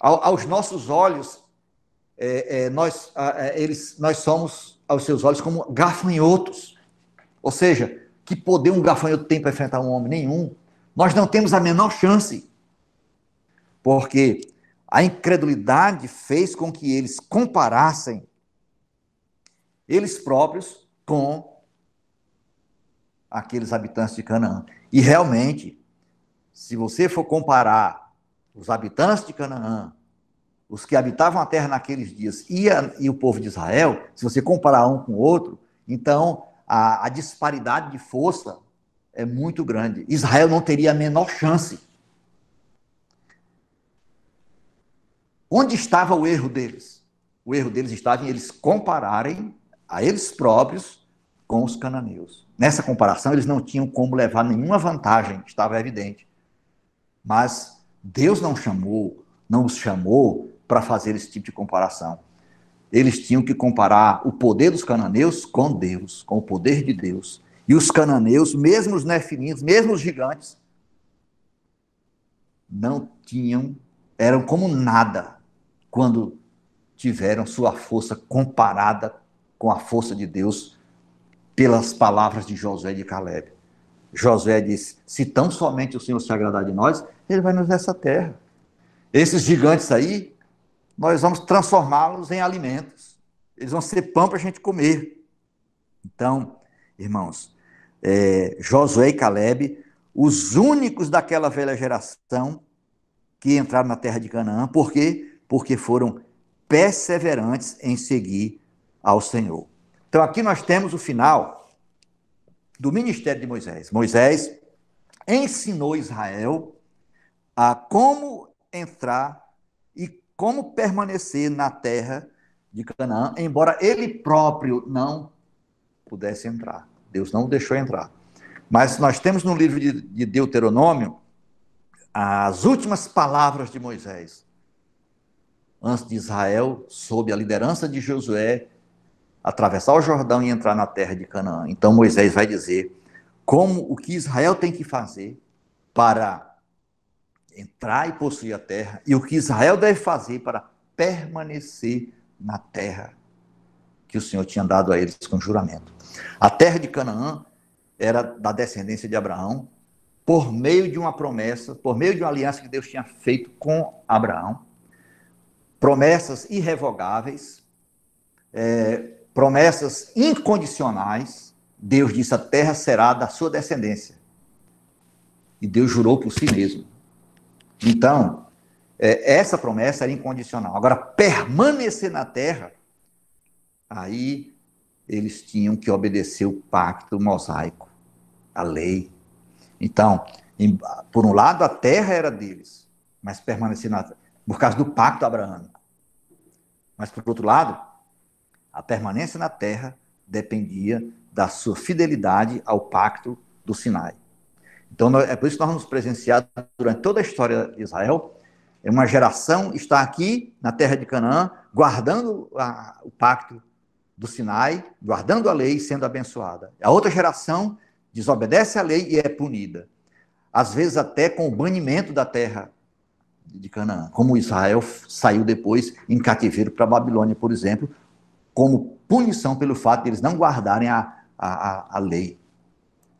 aos nossos olhos, é, é, nós, é, eles, nós somos, aos seus olhos, como gafanhotos. Ou seja, que poder um gafanhoto tem para enfrentar um homem? Nenhum. Nós não temos a menor chance. Porque a incredulidade fez com que eles comparassem eles próprios com aqueles habitantes de Canaã. E realmente, se você for comparar os habitantes de Canaã, os que habitavam a terra naqueles dias e, a, e o povo de Israel, se você comparar um com o outro, então a, a disparidade de força é muito grande. Israel não teria a menor chance Onde estava o erro deles? O erro deles estava em eles compararem a eles próprios com os cananeus. Nessa comparação, eles não tinham como levar nenhuma vantagem, estava evidente. Mas Deus não chamou, não os chamou para fazer esse tipo de comparação. Eles tinham que comparar o poder dos cananeus com Deus, com o poder de Deus. E os cananeus, mesmo os nefilins, mesmo os gigantes, não tinham eram como nada quando tiveram sua força comparada com a força de Deus pelas palavras de Josué de Caleb. Josué disse: Se tão somente o Senhor se agradar de nós, ele vai nos dar essa terra. Esses gigantes aí, nós vamos transformá-los em alimentos. Eles vão ser pão para a gente comer. Então, irmãos, é, Josué e Caleb, os únicos daquela velha geração que entraram na terra de Canaã. Por quê? Porque foram perseverantes em seguir ao Senhor. Então aqui nós temos o final do ministério de Moisés. Moisés ensinou Israel a como entrar e como permanecer na terra de Canaã, embora ele próprio não pudesse entrar. Deus não o deixou entrar. Mas nós temos no livro de Deuteronômio as últimas palavras de Moisés, antes de Israel, sob a liderança de Josué, atravessar o Jordão e entrar na terra de Canaã. Então Moisés vai dizer como o que Israel tem que fazer para entrar e possuir a terra e o que Israel deve fazer para permanecer na terra que o Senhor tinha dado a eles com juramento. A terra de Canaã era da descendência de Abraão, por meio de uma promessa, por meio de uma aliança que Deus tinha feito com Abraão, promessas irrevogáveis, é, promessas incondicionais. Deus disse: a terra será da sua descendência. E Deus jurou por si mesmo. Então, é, essa promessa era incondicional. Agora, permanecer na terra, aí eles tinham que obedecer o pacto mosaico, a lei então, em, por um lado, a terra era deles, mas permanecia na, por causa do pacto abraâmico. Mas, por outro lado, a permanência na terra dependia da sua fidelidade ao pacto do Sinai. Então, é por isso que nós vamos presenciar durante toda a história de Israel, é uma geração está aqui na terra de Canaã, guardando a, o pacto do Sinai, guardando a lei, sendo abençoada. A outra geração desobedece à lei e é punida. Às vezes até com o banimento da terra de Canaã, como Israel saiu depois em cativeiro para a Babilônia, por exemplo, como punição pelo fato de eles não guardarem a, a, a lei,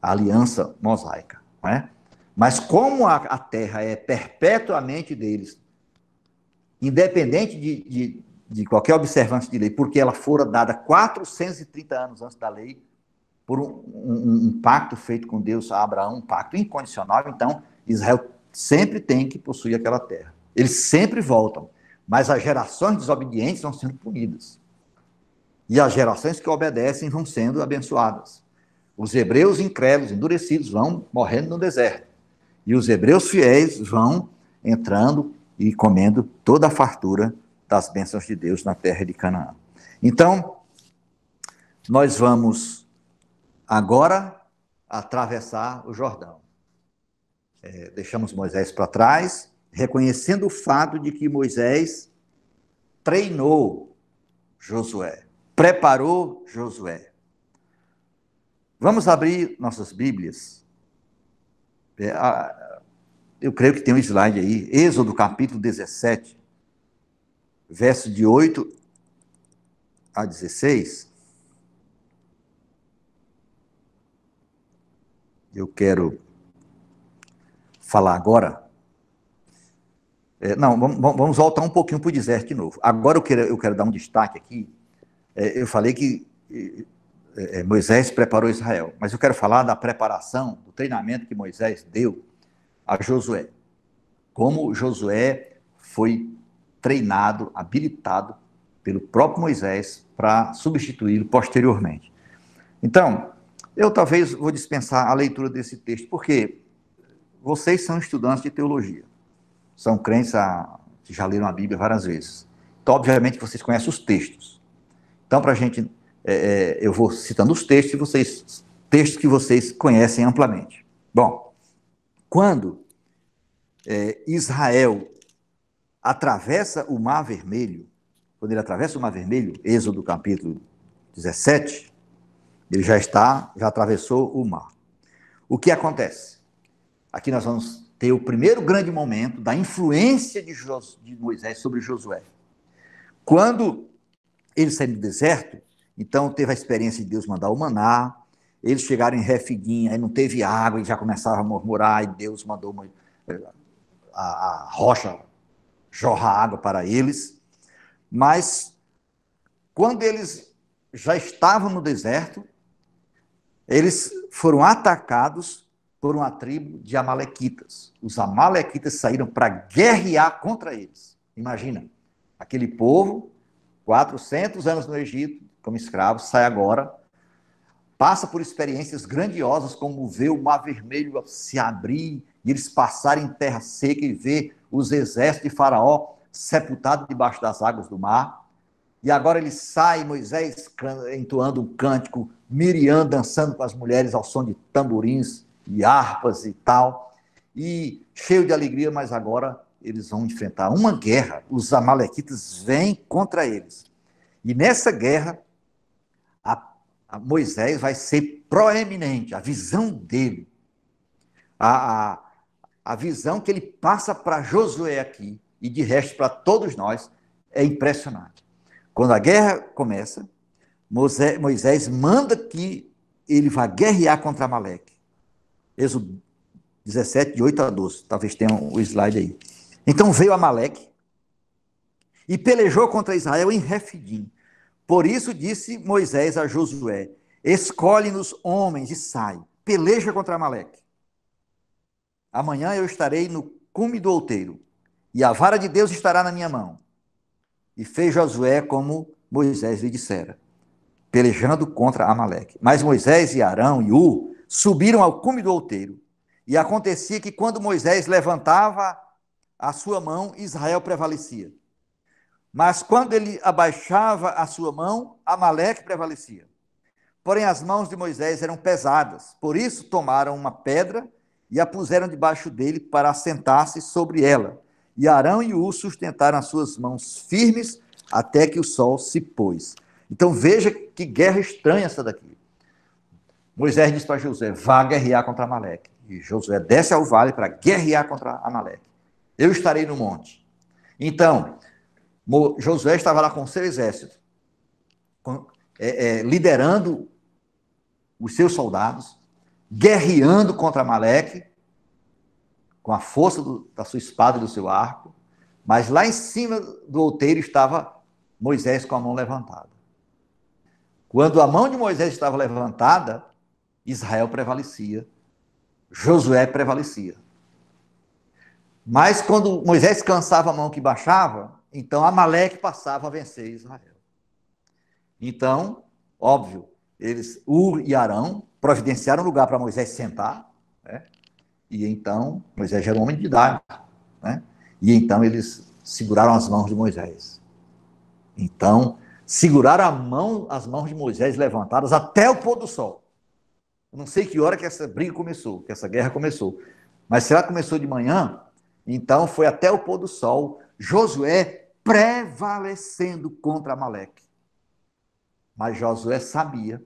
a aliança mosaica. Não é? Mas como a, a terra é perpetuamente deles, independente de, de, de qualquer observância de lei, porque ela fora dada 430 anos antes da lei, por um, um, um pacto feito com Deus a Abraão, um pacto incondicional, então Israel sempre tem que possuir aquela terra. Eles sempre voltam, mas as gerações desobedientes vão sendo punidas. E as gerações que obedecem vão sendo abençoadas. Os hebreus incrédulos, endurecidos, vão morrendo no deserto. E os hebreus fiéis vão entrando e comendo toda a fartura das bênçãos de Deus na terra de Canaã. Então, nós vamos agora atravessar o Jordão. É, deixamos Moisés para trás, reconhecendo o fato de que Moisés treinou Josué, preparou Josué. Vamos abrir nossas Bíblias. É, a, eu creio que tem um slide aí, Êxodo capítulo 17, verso de 8 a 16. eu quero falar agora. É, não, vamos, vamos, voltar um pouquinho para o deserto de novo. Agora eu quero, eu quero dar um destaque aqui. É, eu falei que é, é, Moisés preparou Israel, mas eu quero falar da preparação, do treinamento que Moisés deu a Josué. Como Josué foi treinado, habilitado pelo próprio Moisés para substituí-lo posteriormente. Então, eu talvez vou dispensar a leitura desse texto, porque vocês são estudantes de teologia, são crentes, a, já leram a Bíblia várias vezes. Então, obviamente, vocês conhecem os textos. Então, para a gente, é, é, eu vou citando os textos vocês, textos que vocês conhecem amplamente. Bom, quando é, Israel atravessa o Mar Vermelho, quando ele atravessa o Mar Vermelho, Êxodo capítulo 17, ele já está, já atravessou o mar. O que acontece? Aqui nós vamos ter o primeiro grande momento da influência de, de Moisés sobre Josué. Quando ele saiu do deserto, então teve a experiência de Deus mandar o maná, eles chegaram em Refidim, aí não teve água, e já começaram a murmurar, e Deus mandou uma, eh, a, a rocha jorrar água para eles. Mas quando eles já estavam no deserto, eles foram atacados por uma tribo de Amalequitas. Os Amalequitas saíram para guerrear contra eles. Imagina, aquele povo, 400 anos no Egito, como escravo, sai agora, passa por experiências grandiosas, como ver o Mar Vermelho se abrir, e eles passarem em terra seca e ver os exércitos de Faraó sepultados debaixo das águas do mar. E agora ele sai, Moisés entoando um cântico, Miriam dançando com as mulheres ao som de tamborins e harpas e tal. E cheio de alegria, mas agora eles vão enfrentar uma guerra. Os amalequitas vêm contra eles. E nessa guerra, a, a Moisés vai ser proeminente, a visão dele, a, a, a visão que ele passa para Josué aqui, e de resto para todos nós, é impressionante. Quando a guerra começa, Moisés, manda que ele vá guerrear contra Amaleque. Êxodo 17, de 8 a 12. Talvez tenha o slide aí. Então veio Amaleque e pelejou contra Israel em Refidim. Por isso disse Moisés a Josué: Escolhe-nos homens e sai, peleja contra Amaleque. Amanhã eu estarei no cume do outeiro, e a vara de Deus estará na minha mão, e fez Josué como Moisés lhe dissera, pelejando contra Amaleque. Mas Moisés e Arão e U subiram ao cume do outeiro. E acontecia que quando Moisés levantava a sua mão, Israel prevalecia. Mas quando ele abaixava a sua mão, Amaleque prevalecia. Porém, as mãos de Moisés eram pesadas, por isso tomaram uma pedra e a puseram debaixo dele para assentar-se sobre ela. E Arão e Ur sustentaram as suas mãos firmes até que o sol se pôs. Então veja que guerra estranha essa daqui. Moisés diz para José: vá guerrear contra Amaleque. E Josué desce ao vale para guerrear contra Amaleque. Eu estarei no monte. Então, Josué estava lá com seu exército, com, é, é, liderando os seus soldados, guerreando contra Amaleque, com a força do, da sua espada e do seu arco, mas lá em cima do outeiro estava Moisés com a mão levantada. Quando a mão de Moisés estava levantada, Israel prevalecia, Josué prevalecia. Mas quando Moisés cansava a mão que baixava, então Amaleque passava a vencer Israel. Então, óbvio, eles, Ur e Arão, providenciaram um lugar para Moisés sentar, né? E então, Moisés era um homem de idade, né? E então eles seguraram as mãos de Moisés. Então, seguraram a mão, as mãos de Moisés levantadas até o pôr do sol. Eu não sei que hora que essa briga começou, que essa guerra começou. Mas será que começou de manhã, então foi até o pôr do sol, Josué prevalecendo contra Amaleque. Mas Josué sabia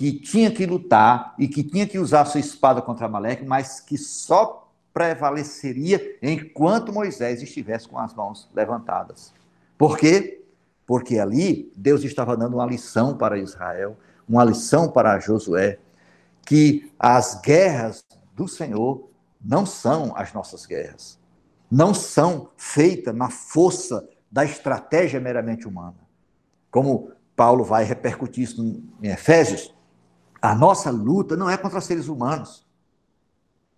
que tinha que lutar e que tinha que usar sua espada contra Amaleque, mas que só prevaleceria enquanto Moisés estivesse com as mãos levantadas. Por quê? Porque ali Deus estava dando uma lição para Israel, uma lição para Josué, que as guerras do Senhor não são as nossas guerras. Não são feitas na força da estratégia meramente humana. Como Paulo vai repercutir isso em Efésios, a nossa luta não é contra seres humanos.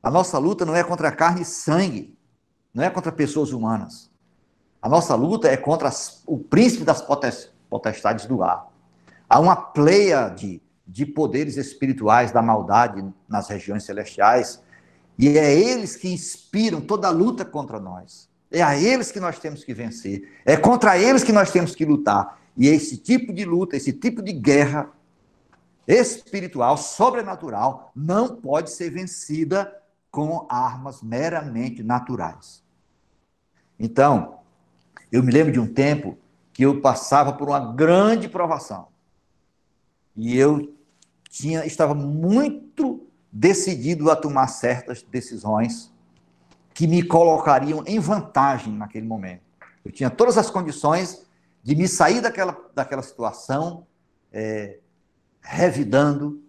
A nossa luta não é contra carne e sangue. Não é contra pessoas humanas. A nossa luta é contra as, o príncipe das potestades do ar. Há uma pleia de, de poderes espirituais da maldade nas regiões celestiais. E é eles que inspiram toda a luta contra nós. É a eles que nós temos que vencer. É contra eles que nós temos que lutar. E esse tipo de luta, esse tipo de guerra espiritual, sobrenatural, não pode ser vencida com armas meramente naturais. Então, eu me lembro de um tempo que eu passava por uma grande provação. E eu tinha, estava muito decidido a tomar certas decisões que me colocariam em vantagem naquele momento. Eu tinha todas as condições de me sair daquela, daquela situação é, revidando,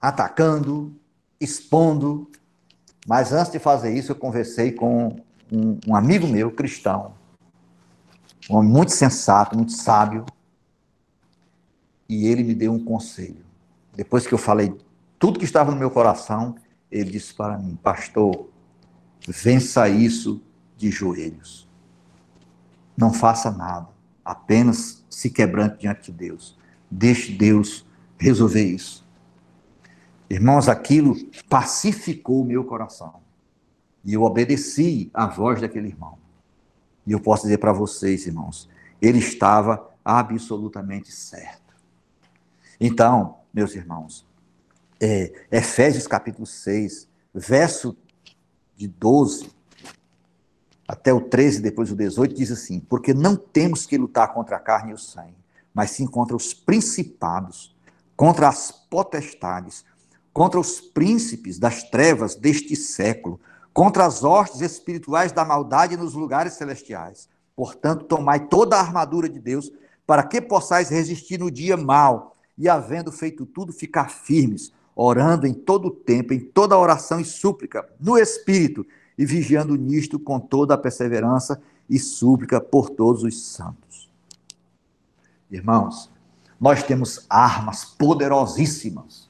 atacando, expondo. Mas antes de fazer isso, eu conversei com um, um amigo meu, cristão, um homem muito sensato, muito sábio, e ele me deu um conselho. Depois que eu falei tudo que estava no meu coração, ele disse para mim: Pastor, vença isso de joelhos. Não faça nada, apenas se quebrante diante de Deus. Deixe Deus resolver isso. Irmãos, aquilo pacificou o meu coração. E eu obedeci à voz daquele irmão. E eu posso dizer para vocês, irmãos, ele estava absolutamente certo. Então, meus irmãos, é, Efésios capítulo 6, verso de 12 até o 13, depois o 18, diz assim: Porque não temos que lutar contra a carne e o sangue, mas sim contra os principados contra as potestades, contra os príncipes das trevas deste século, contra as hostes espirituais da maldade nos lugares celestiais. Portanto, tomai toda a armadura de Deus, para que possais resistir no dia mau, e havendo feito tudo, ficar firmes, orando em todo o tempo, em toda oração e súplica, no Espírito, e vigiando nisto com toda a perseverança e súplica por todos os santos. Irmãos, nós temos armas poderosíssimas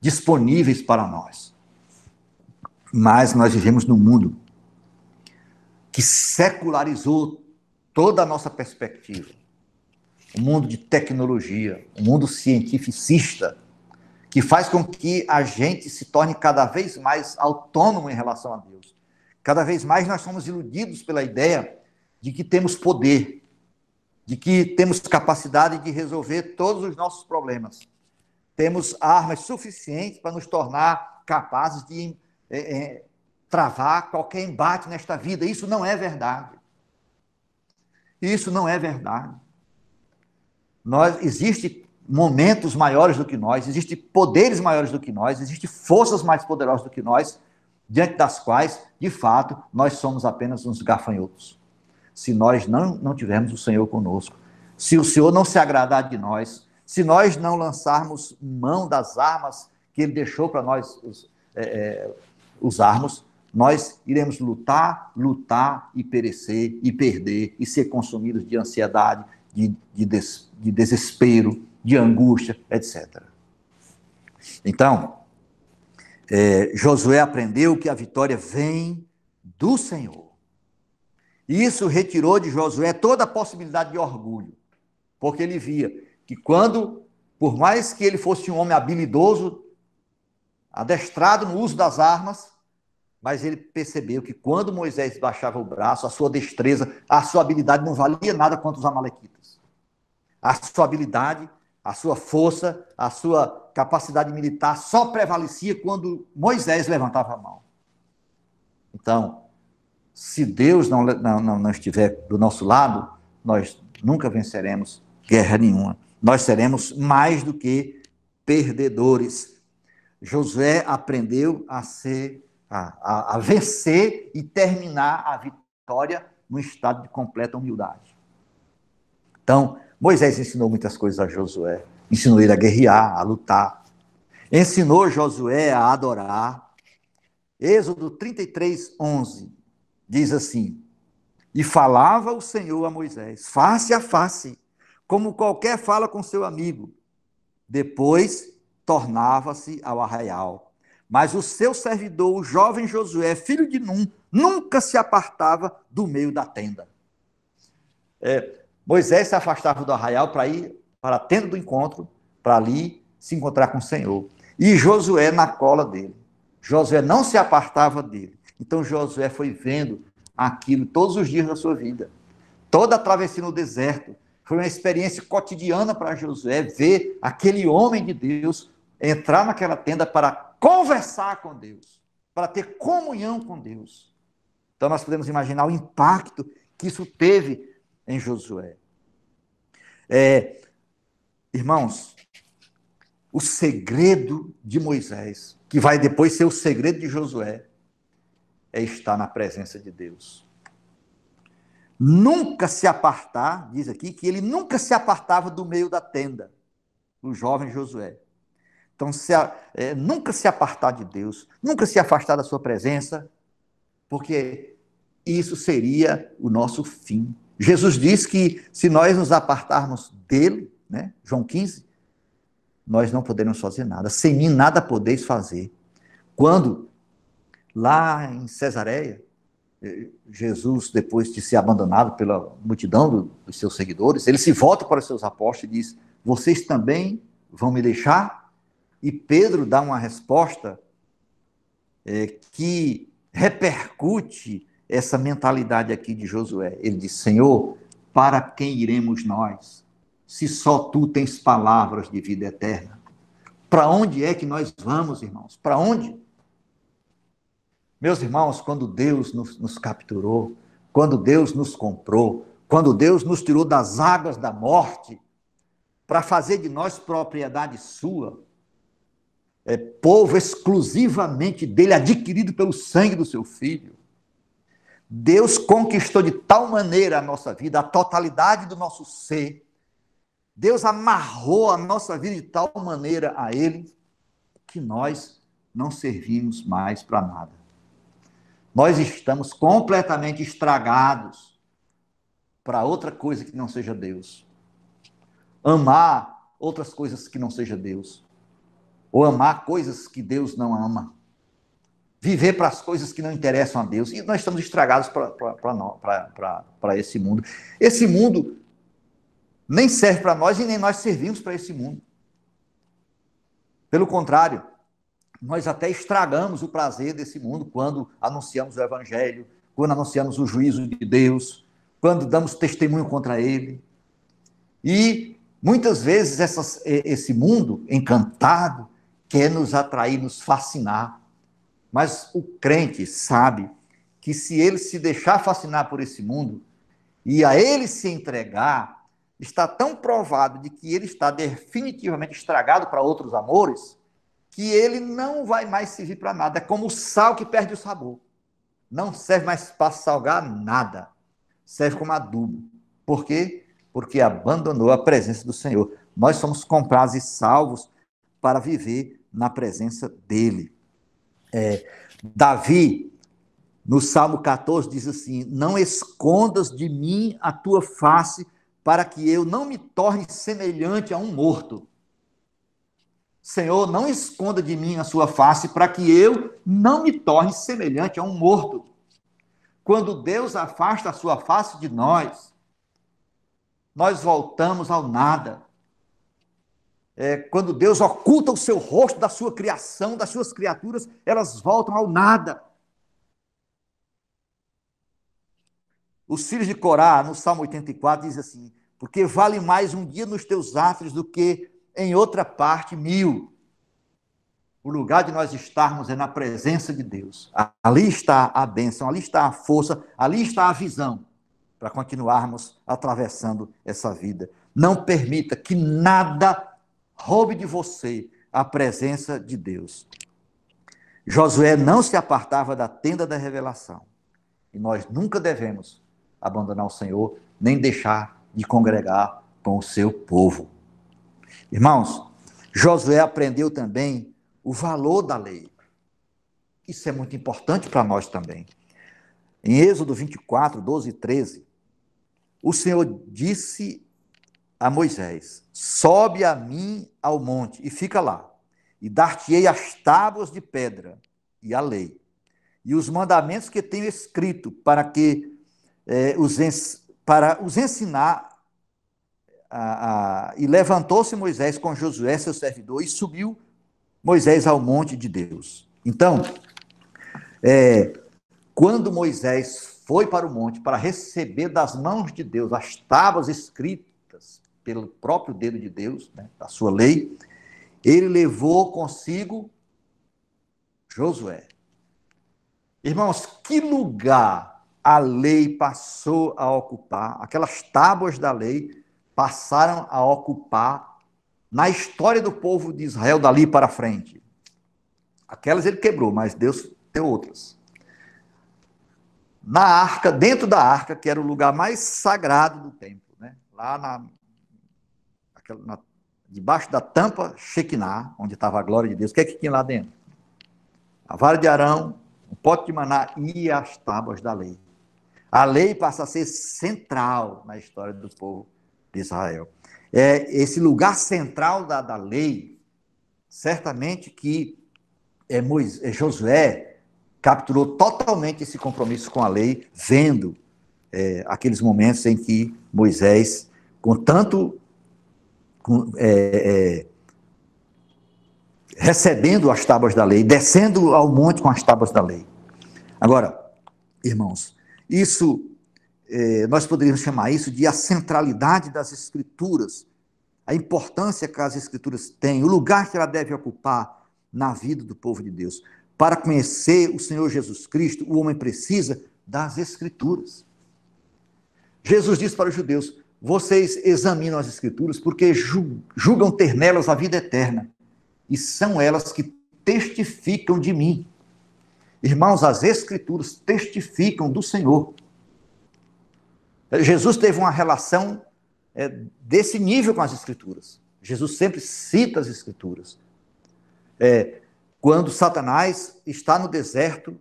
disponíveis para nós. Mas nós vivemos num mundo que secularizou toda a nossa perspectiva. Um mundo de tecnologia, um mundo cientificista, que faz com que a gente se torne cada vez mais autônomo em relação a Deus. Cada vez mais nós somos iludidos pela ideia de que temos poder, de que temos capacidade de resolver todos os nossos problemas. Temos armas suficientes para nos tornar capazes de é, é, travar qualquer embate nesta vida. Isso não é verdade. Isso não é verdade. Nós existe momentos maiores do que nós, existe poderes maiores do que nós, existe forças mais poderosas do que nós, diante das quais, de fato, nós somos apenas uns gafanhotos se nós não, não tivermos o Senhor conosco, se o Senhor não se agradar de nós, se nós não lançarmos mão das armas que Ele deixou para nós é, usarmos, é, nós iremos lutar, lutar e perecer e perder e ser consumidos de ansiedade, de, de, des, de desespero, de angústia, etc. Então, é, Josué aprendeu que a vitória vem do Senhor. Isso retirou de Josué toda a possibilidade de orgulho, porque ele via que quando, por mais que ele fosse um homem habilidoso, adestrado no uso das armas, mas ele percebeu que quando Moisés baixava o braço, a sua destreza, a sua habilidade não valia nada contra os amalequitas. A sua habilidade, a sua força, a sua capacidade militar só prevalecia quando Moisés levantava a mão. Então, se Deus não, não, não estiver do nosso lado, nós nunca venceremos guerra nenhuma. Nós seremos mais do que perdedores. Josué aprendeu a ser, a, a, a vencer e terminar a vitória num estado de completa humildade. Então, Moisés ensinou muitas coisas a Josué. Ensinou ele a guerrear, a lutar. Ensinou Josué a adorar. Êxodo 33, 11 diz assim: E falava o Senhor a Moisés, face a face, como qualquer fala com seu amigo. Depois tornava-se ao arraial. Mas o seu servidor, o jovem Josué, filho de Num, nunca se apartava do meio da tenda. É, Moisés se afastava do arraial para ir para a tenda do encontro, para ali se encontrar com o Senhor. E Josué na cola dele. Josué não se apartava dele. Então Josué foi vendo aquilo todos os dias da sua vida. Toda a travessia no deserto foi uma experiência cotidiana para Josué ver aquele homem de Deus entrar naquela tenda para conversar com Deus, para ter comunhão com Deus. Então nós podemos imaginar o impacto que isso teve em Josué. É, irmãos, o segredo de Moisés, que vai depois ser o segredo de Josué, é estar na presença de Deus. Nunca se apartar, diz aqui, que ele nunca se apartava do meio da tenda, o jovem Josué. Então, se, é, nunca se apartar de Deus, nunca se afastar da sua presença, porque isso seria o nosso fim. Jesus diz que se nós nos apartarmos dele, né, João 15, nós não poderemos fazer nada. Sem mim nada podeis fazer. Quando lá em Cesareia, Jesus, depois de ser abandonado pela multidão dos seus seguidores, ele se volta para os seus apóstolos e diz: Vocês também vão me deixar? E Pedro dá uma resposta é, que repercute essa mentalidade aqui de Josué. Ele diz: Senhor, para quem iremos nós, se só tu tens palavras de vida eterna? Para onde é que nós vamos, irmãos? Para onde? Meus irmãos, quando Deus nos, nos capturou, quando Deus nos comprou, quando Deus nos tirou das águas da morte, para fazer de nós propriedade sua, é povo exclusivamente dele, adquirido pelo sangue do seu filho. Deus conquistou de tal maneira a nossa vida, a totalidade do nosso ser. Deus amarrou a nossa vida de tal maneira a ele que nós não servimos mais para nada. Nós estamos completamente estragados para outra coisa que não seja Deus. Amar outras coisas que não seja Deus. Ou amar coisas que Deus não ama. Viver para as coisas que não interessam a Deus. E nós estamos estragados para esse mundo. Esse mundo nem serve para nós e nem nós servimos para esse mundo. Pelo contrário, nós até estragamos o prazer desse mundo quando anunciamos o Evangelho, quando anunciamos o juízo de Deus, quando damos testemunho contra ele. E muitas vezes essas, esse mundo encantado quer nos atrair, nos fascinar. Mas o crente sabe que se ele se deixar fascinar por esse mundo e a ele se entregar, está tão provado de que ele está definitivamente estragado para outros amores que ele não vai mais servir para nada. É como o sal que perde o sabor. Não serve mais para salgar nada. Serve como adubo. Por quê? Porque abandonou a presença do Senhor. Nós somos comprados e salvos para viver na presença dele. É, Davi, no Salmo 14, diz assim: Não escondas de mim a tua face, para que eu não me torne semelhante a um morto. Senhor, não esconda de mim a sua face para que eu não me torne semelhante a um morto. Quando Deus afasta a sua face de nós, nós voltamos ao nada. É, quando Deus oculta o seu rosto da sua criação, das suas criaturas, elas voltam ao nada. Os filhos de Corá, no Salmo 84, diz assim: Porque vale mais um dia nos teus atos do que em outra parte, mil. O lugar de nós estarmos é na presença de Deus. Ali está a bênção, ali está a força, ali está a visão para continuarmos atravessando essa vida. Não permita que nada roube de você a presença de Deus. Josué não se apartava da tenda da revelação. E nós nunca devemos abandonar o Senhor, nem deixar de congregar com o seu povo. Irmãos, Josué aprendeu também o valor da lei. Isso é muito importante para nós também. Em Êxodo 24, 12 e 13, o Senhor disse a Moisés: Sobe a mim ao monte e fica lá, e dar-te-ei as tábuas de pedra e a lei, e os mandamentos que tenho escrito para que eh, os, ens para os ensinar a, a, e levantou-se Moisés com Josué, seu servidor, e subiu Moisés ao monte de Deus. Então, é, quando Moisés foi para o monte para receber das mãos de Deus as tábuas escritas pelo próprio dedo de Deus, né, da sua lei, ele levou consigo Josué. Irmãos, que lugar a lei passou a ocupar, aquelas tábuas da lei passaram a ocupar na história do povo de Israel dali para frente. Aquelas ele quebrou, mas Deus deu outras. Na arca, dentro da arca, que era o lugar mais sagrado do templo, né? lá na, aquela, na debaixo da tampa Shekinah, onde estava a glória de Deus, o que é que tinha lá dentro? A vara de Arão, o pote de maná e as tábuas da lei. A lei passa a ser central na história do povo de Israel. É, esse lugar central da, da lei, certamente que é, Moisés, é Josué capturou totalmente esse compromisso com a lei, vendo é, aqueles momentos em que Moisés, com tanto. Com, é, é recebendo as tábuas da lei, descendo ao monte com as tábuas da lei. Agora, irmãos, isso eh, nós poderíamos chamar isso de a centralidade das escrituras, a importância que as escrituras têm, o lugar que ela deve ocupar na vida do povo de Deus. Para conhecer o Senhor Jesus Cristo, o homem precisa das escrituras. Jesus disse para os judeus: vocês examinam as Escrituras porque julgam ter nelas a vida eterna, e são elas que testificam de mim. Irmãos, as Escrituras testificam do Senhor. Jesus teve uma relação é, desse nível com as Escrituras. Jesus sempre cita as Escrituras. É, quando Satanás está no deserto,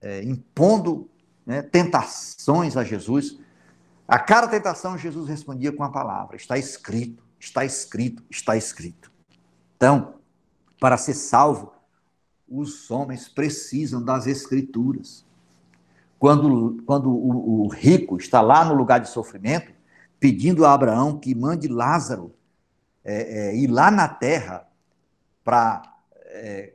é, impondo né, tentações a Jesus, a cada tentação Jesus respondia com a palavra: está escrito, está escrito, está escrito. Então, para ser salvo, os homens precisam das Escrituras. Quando, quando o, o rico está lá no lugar de sofrimento, pedindo a Abraão que mande Lázaro é, é, ir lá na terra para é,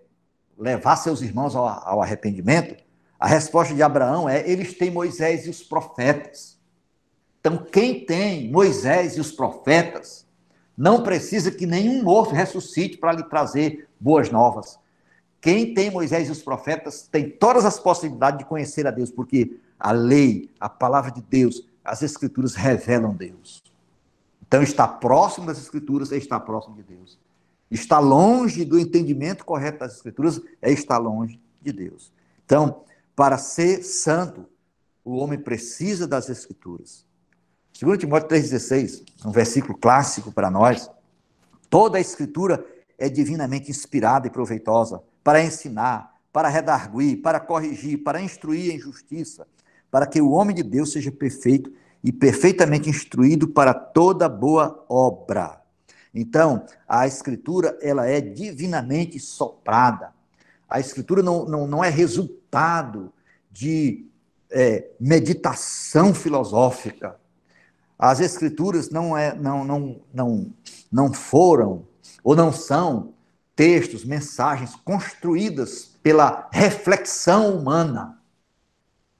levar seus irmãos ao, ao arrependimento, a resposta de Abraão é: eles têm Moisés e os profetas. Então, quem tem Moisés e os profetas, não precisa que nenhum morto ressuscite para lhe trazer boas novas. Quem tem Moisés e os profetas tem todas as possibilidades de conhecer a Deus, porque a lei, a palavra de Deus, as escrituras revelam Deus. Então está próximo das escrituras é estar próximo de Deus. Está longe do entendimento correto das escrituras é estar longe de Deus. Então, para ser santo, o homem precisa das escrituras. 2 Timóteo 3,16, um versículo clássico para nós. Toda a escritura é divinamente inspirada e proveitosa para ensinar, para redarguir, para corrigir, para instruir em justiça, para que o homem de Deus seja perfeito e perfeitamente instruído para toda boa obra. Então, a escritura, ela é divinamente soprada. A escritura não, não, não é resultado de é, meditação filosófica. As escrituras não, é, não, não, não, não foram ou não são textos, mensagens construídas pela reflexão humana.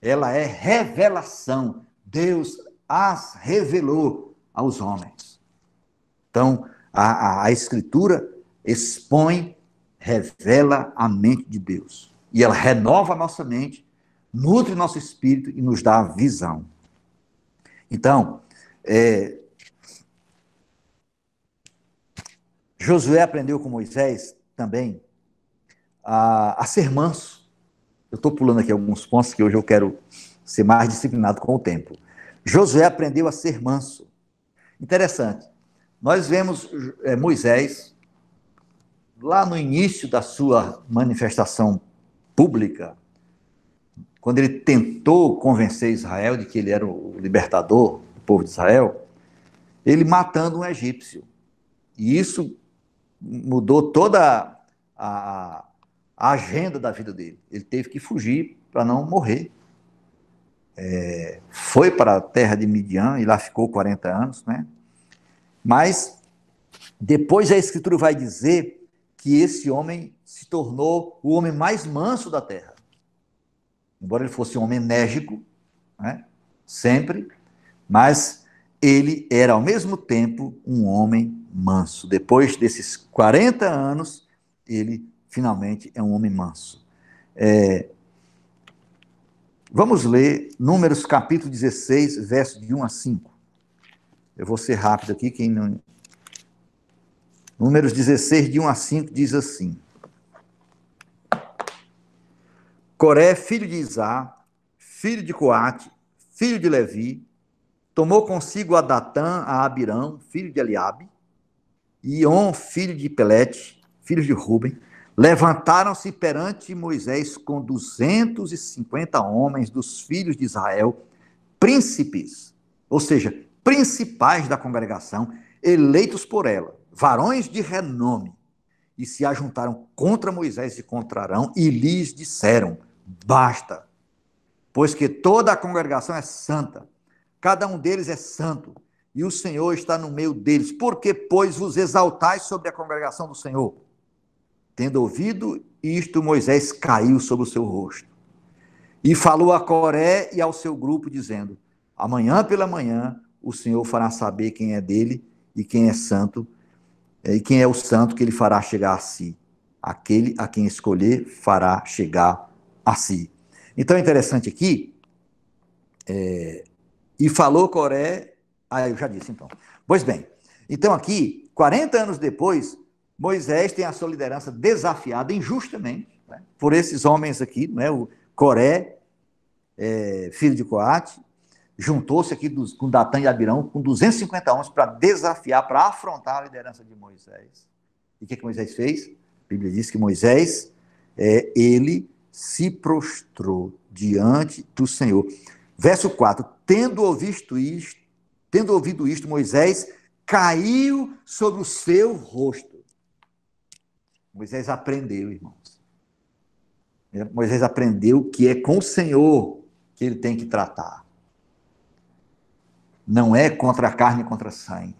Ela é revelação. Deus as revelou aos homens. Então, a, a, a Escritura expõe, revela a mente de Deus. E ela renova a nossa mente, nutre nosso espírito e nos dá a visão. Então, é, Josué aprendeu com Moisés também a, a ser manso. Eu estou pulando aqui alguns pontos que hoje eu quero ser mais disciplinado com o tempo. Josué aprendeu a ser manso. Interessante. Nós vemos é, Moisés, lá no início da sua manifestação pública, quando ele tentou convencer Israel de que ele era o libertador do povo de Israel, ele matando um egípcio. E isso mudou toda a, a agenda da vida dele. Ele teve que fugir para não morrer. É, foi para a terra de Midian e lá ficou 40 anos, né? Mas depois a escritura vai dizer que esse homem se tornou o homem mais manso da terra. Embora ele fosse um homem enérgico, né? sempre, mas ele era ao mesmo tempo um homem manso. Depois desses 40 anos, ele finalmente é um homem manso. É... Vamos ler Números capítulo 16, verso de 1 a 5. Eu vou ser rápido aqui, quem não. Números 16, de 1 a 5, diz assim: Coré, filho de Isá, filho de Coate, filho de Levi, tomou consigo a Datã, a Abirão, filho de Eliabe, Ion, filho de Pelete, filho de Rubem, levantaram-se perante Moisés com 250 homens dos filhos de Israel, príncipes, ou seja, principais da congregação, eleitos por ela, varões de renome, e se ajuntaram contra Moisés e contra Arão e lhes disseram: Basta, pois que toda a congregação é santa, cada um deles é santo, e o Senhor está no meio deles. Porque, pois, vos exaltais sobre a congregação do Senhor? Tendo ouvido isto, Moisés caiu sobre o seu rosto. E falou a Coré e ao seu grupo, dizendo: Amanhã pela manhã o Senhor fará saber quem é dele e quem é santo, é, e quem é o santo que ele fará chegar a si. Aquele a quem escolher fará chegar a si. Então é interessante aqui. É, e falou Coré ah, eu já disse então. Pois bem, então aqui, 40 anos depois, Moisés tem a sua liderança desafiada injustamente né, por esses homens aqui, né, o Coré, é, filho de Coate, juntou-se aqui dos, com Datã e Abirão, com 250 homens, para desafiar, para afrontar a liderança de Moisés. E o que, é que Moisés fez? A Bíblia diz que Moisés, é, ele se prostrou diante do Senhor. Verso 4: Tendo ouvido isto, Tendo ouvido isto, Moisés caiu sobre o seu rosto. Moisés aprendeu, irmãos. Moisés aprendeu que é com o Senhor que ele tem que tratar. Não é contra a carne e contra a sangue.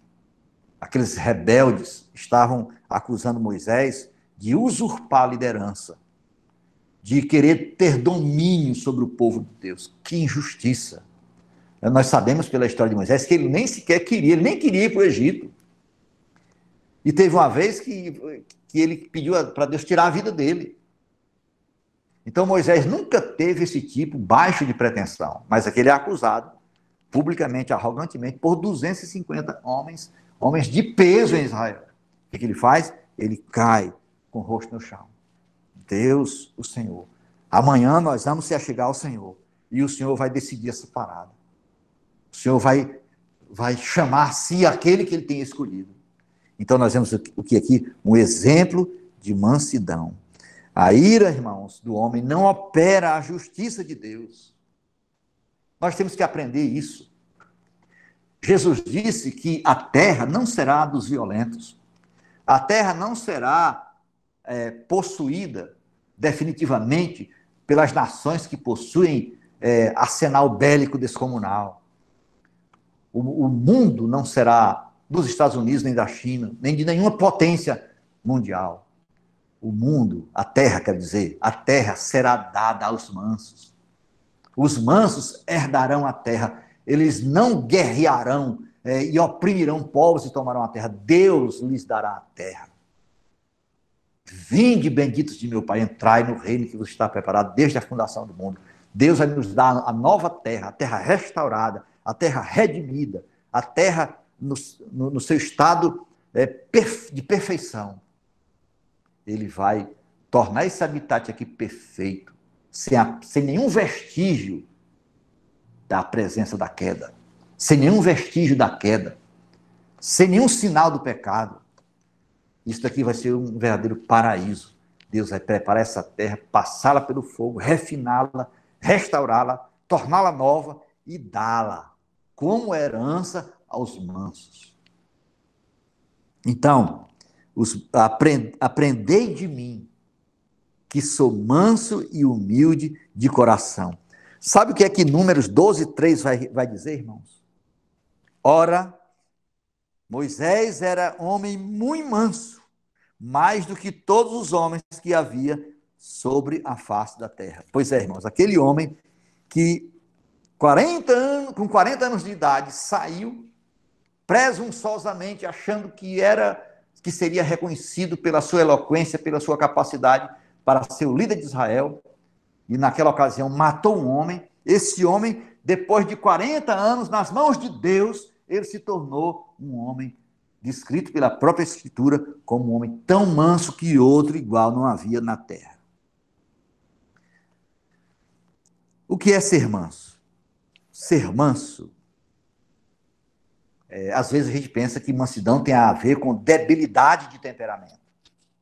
Aqueles rebeldes estavam acusando Moisés de usurpar a liderança, de querer ter domínio sobre o povo de Deus. Que injustiça! Nós sabemos pela história de Moisés que ele nem sequer queria, ele nem queria ir para o Egito. E teve uma vez que, que ele pediu para Deus tirar a vida dele. Então Moisés nunca teve esse tipo baixo de pretensão, mas aquele é acusado publicamente, arrogantemente, por 250 homens, homens de peso em Israel. O que ele faz? Ele cai com o rosto no chão. Deus, o Senhor. Amanhã nós vamos se achegar ao Senhor e o Senhor vai decidir essa parada. O Senhor vai, vai chamar a si aquele que ele tem escolhido. Então nós vemos o que aqui? Um exemplo de mansidão. A ira, irmãos, do homem não opera a justiça de Deus. Nós temos que aprender isso. Jesus disse que a terra não será dos violentos, a terra não será é, possuída definitivamente pelas nações que possuem é, arsenal bélico descomunal. O, o mundo não será dos Estados Unidos, nem da China, nem de nenhuma potência mundial. O mundo, a terra, quer dizer, a terra será dada aos mansos. Os mansos herdarão a terra. Eles não guerrearão é, e oprimirão povos e tomarão a terra. Deus lhes dará a terra. Vinde, benditos de meu Pai, entrai no reino que vos está preparado desde a fundação do mundo. Deus vai nos dar a nova terra, a terra restaurada, a terra redimida, a terra no, no, no seu estado é, de perfeição. Ele vai tornar esse habitat aqui perfeito, sem, a, sem nenhum vestígio da presença da queda, sem nenhum vestígio da queda, sem nenhum sinal do pecado. Isso daqui vai ser um verdadeiro paraíso. Deus vai preparar essa terra, passá-la pelo fogo, refiná-la, restaurá-la, torná-la nova e dá-la como herança aos mansos. Então, os, aprend, aprendei de mim, que sou manso e humilde de coração. Sabe o que é que Números 12, 3 vai, vai dizer, irmãos? Ora, Moisés era homem muito manso, mais do que todos os homens que havia sobre a face da terra. Pois é, irmãos, aquele homem que 40 anos, com 40 anos de idade, saiu presunçosamente achando que era que seria reconhecido pela sua eloquência, pela sua capacidade para ser o líder de Israel. E naquela ocasião matou um homem. Esse homem, depois de 40 anos nas mãos de Deus, ele se tornou um homem descrito pela própria escritura como um homem tão manso que outro igual não havia na terra. O que é ser manso? ser manso. É, às vezes a gente pensa que mansidão tem a ver com debilidade de temperamento,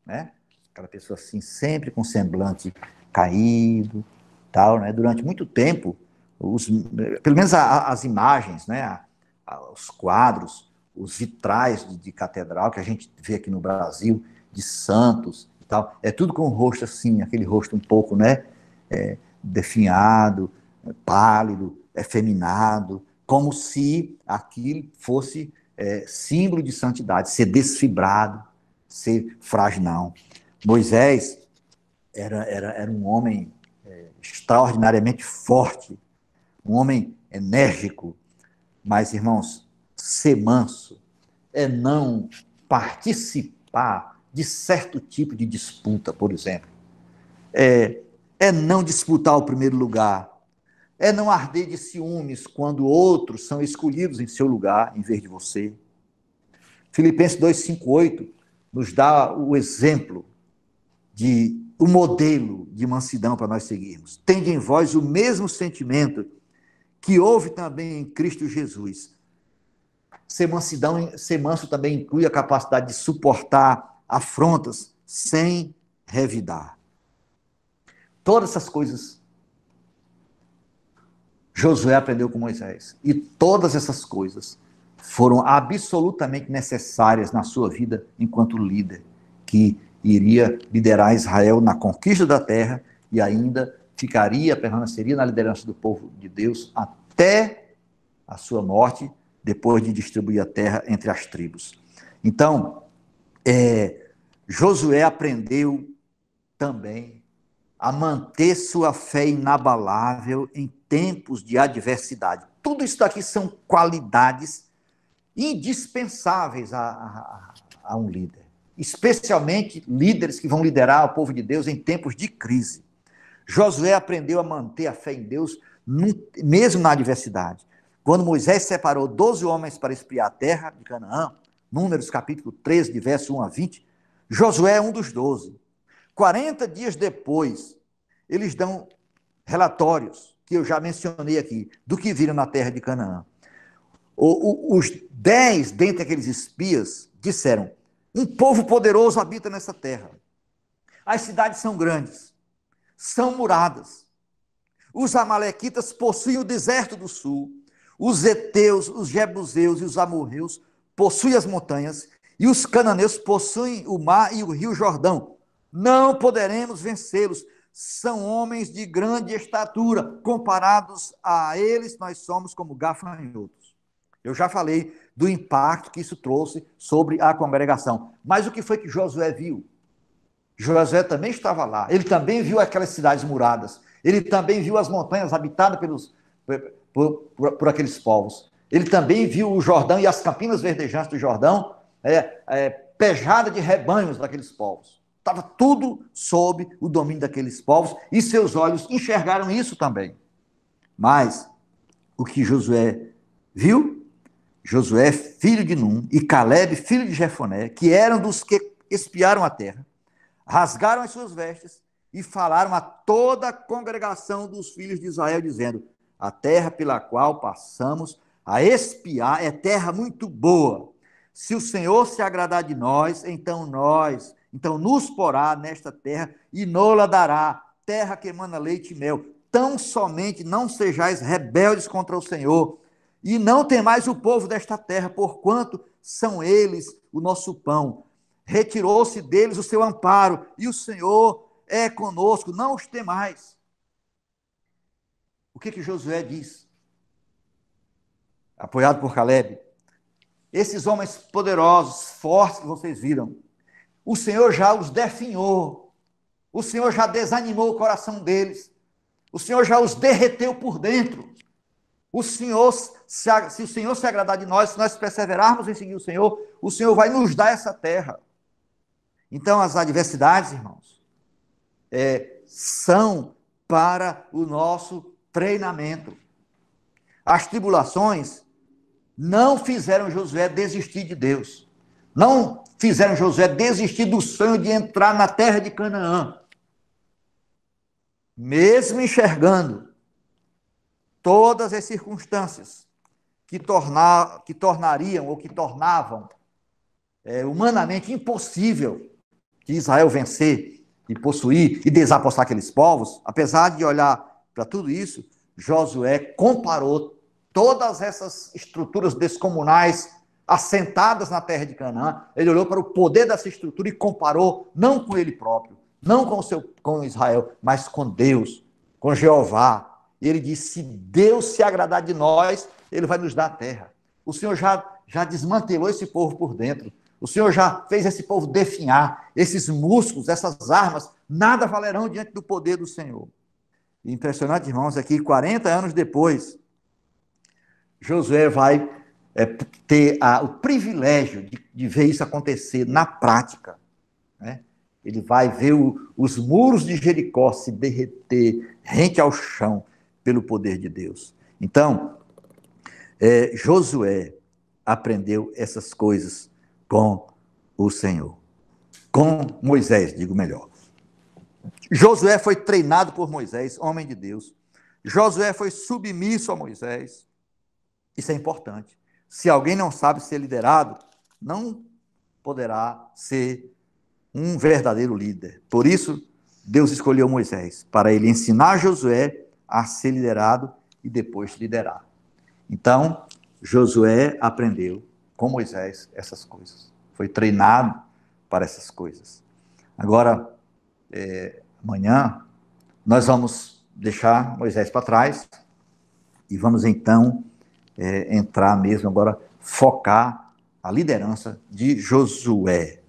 né? Aquela pessoa assim, sempre com semblante caído, tal, né? Durante muito tempo, os, pelo menos a, as imagens, né? os quadros, os vitrais de, de, catedral que a gente vê aqui no Brasil, de santos e tal, é tudo com o rosto assim, aquele rosto um pouco, né? É, definhado, pálido, efeminado, como se aquilo fosse é, símbolo de santidade, ser desfibrado, ser frágil. Não. Moisés era, era, era um homem é, extraordinariamente forte, um homem enérgico, mas, irmãos, ser manso é não participar de certo tipo de disputa, por exemplo. É, é não disputar o primeiro lugar, é não arder de ciúmes quando outros são escolhidos em seu lugar, em vez de você. Filipenses 2,58 nos dá o exemplo de o modelo de mansidão para nós seguirmos. Tende em vós o mesmo sentimento que houve também em Cristo Jesus. Ser, mansidão, ser manso também inclui a capacidade de suportar afrontas sem revidar. Todas essas coisas Josué aprendeu com Moisés. E todas essas coisas foram absolutamente necessárias na sua vida enquanto líder, que iria liderar Israel na conquista da terra e ainda ficaria, permaneceria na liderança do povo de Deus até a sua morte, depois de distribuir a terra entre as tribos. Então, é, Josué aprendeu também a manter sua fé inabalável em tempos de adversidade. Tudo isso daqui são qualidades indispensáveis a, a, a, um líder, especialmente líderes que vão liderar o povo de Deus em tempos de crise. Josué aprendeu a manter a fé em Deus mesmo na adversidade. Quando Moisés separou 12 homens para espiar a terra de Canaã, Números capítulo 13, de verso 1 a 20, Josué é um dos 12. 40 dias depois, eles dão relatórios, que eu já mencionei aqui, do que viram na terra de Canaã. O, o, os dez dentre aqueles espias disseram: um povo poderoso habita nessa terra. As cidades são grandes, são muradas. Os amalequitas possuem o deserto do sul. Os heteus, os jebuseus e os amorreus possuem as montanhas. E os cananeus possuem o mar e o rio Jordão. Não poderemos vencê-los. São homens de grande estatura. Comparados a eles, nós somos como gafanhotos. Eu já falei do impacto que isso trouxe sobre a congregação. Mas o que foi que Josué viu? Josué também estava lá. Ele também viu aquelas cidades muradas. Ele também viu as montanhas habitadas pelos, por, por, por aqueles povos. Ele também viu o Jordão e as campinas verdejantes do Jordão é, é, pejada de rebanhos daqueles povos. Estava tudo sob o domínio daqueles povos e seus olhos enxergaram isso também. Mas o que Josué viu? Josué, filho de Num, e Caleb, filho de Jefoné, que eram dos que espiaram a terra, rasgaram as suas vestes e falaram a toda a congregação dos filhos de Israel, dizendo: A terra pela qual passamos a espiar é terra muito boa. Se o Senhor se agradar de nós, então nós então nos porá nesta terra e nola dará, terra que emana leite e mel. Tão somente não sejais rebeldes contra o Senhor, e não temais o povo desta terra, porquanto são eles o nosso pão. Retirou-se deles o seu amparo, e o Senhor é conosco, não os temais. O que que Josué diz? Apoiado por Caleb. Esses homens poderosos, fortes que vocês viram, o Senhor já os definhou, o Senhor já desanimou o coração deles, o Senhor já os derreteu por dentro. O Senhor, se, se o Senhor se agradar de nós, se nós perseverarmos em seguir o Senhor, o Senhor vai nos dar essa terra. Então, as adversidades, irmãos, é, são para o nosso treinamento. As tribulações não fizeram Josué desistir de Deus, não fizeram Josué desistir do sonho de entrar na terra de Canaã. Mesmo enxergando todas as circunstâncias que, tornar, que tornariam ou que tornavam é, humanamente impossível que Israel vencer e possuir e desapostar aqueles povos, apesar de olhar para tudo isso, Josué comparou todas essas estruturas descomunais assentadas na terra de Canaã, ele olhou para o poder dessa estrutura e comparou não com ele próprio, não com, seu, com Israel, mas com Deus, com Jeová. E ele disse: se Deus se agradar de nós, ele vai nos dar a terra. O Senhor já, já desmantelou esse povo por dentro. O Senhor já fez esse povo definhar. Esses músculos, essas armas, nada valerão diante do poder do Senhor. E impressionante, irmãos, aqui, é 40 anos depois, Josué vai é, ter a, o privilégio de, de, ver isso acontecer na prática. Né? Ele vai ver o, os muros de Jericó se derreter rente ao chão pelo poder de Deus. Então, é, Josué aprendeu essas coisas com o Senhor, com Moisés, digo melhor. Josué foi treinado por Moisés, homem de Deus. Josué foi submisso a Moisés. Isso é importante se alguém não sabe ser liderado, não poderá ser um verdadeiro líder. Por isso, Deus escolheu Moisés para ele ensinar Josué a ser liderado e depois liderar. Então, Josué aprendeu com Moisés essas coisas. Foi treinado para essas coisas. Agora, é, amanhã, nós vamos deixar Moisés para trás e vamos então é, entrar mesmo agora, focar a liderança de Josué.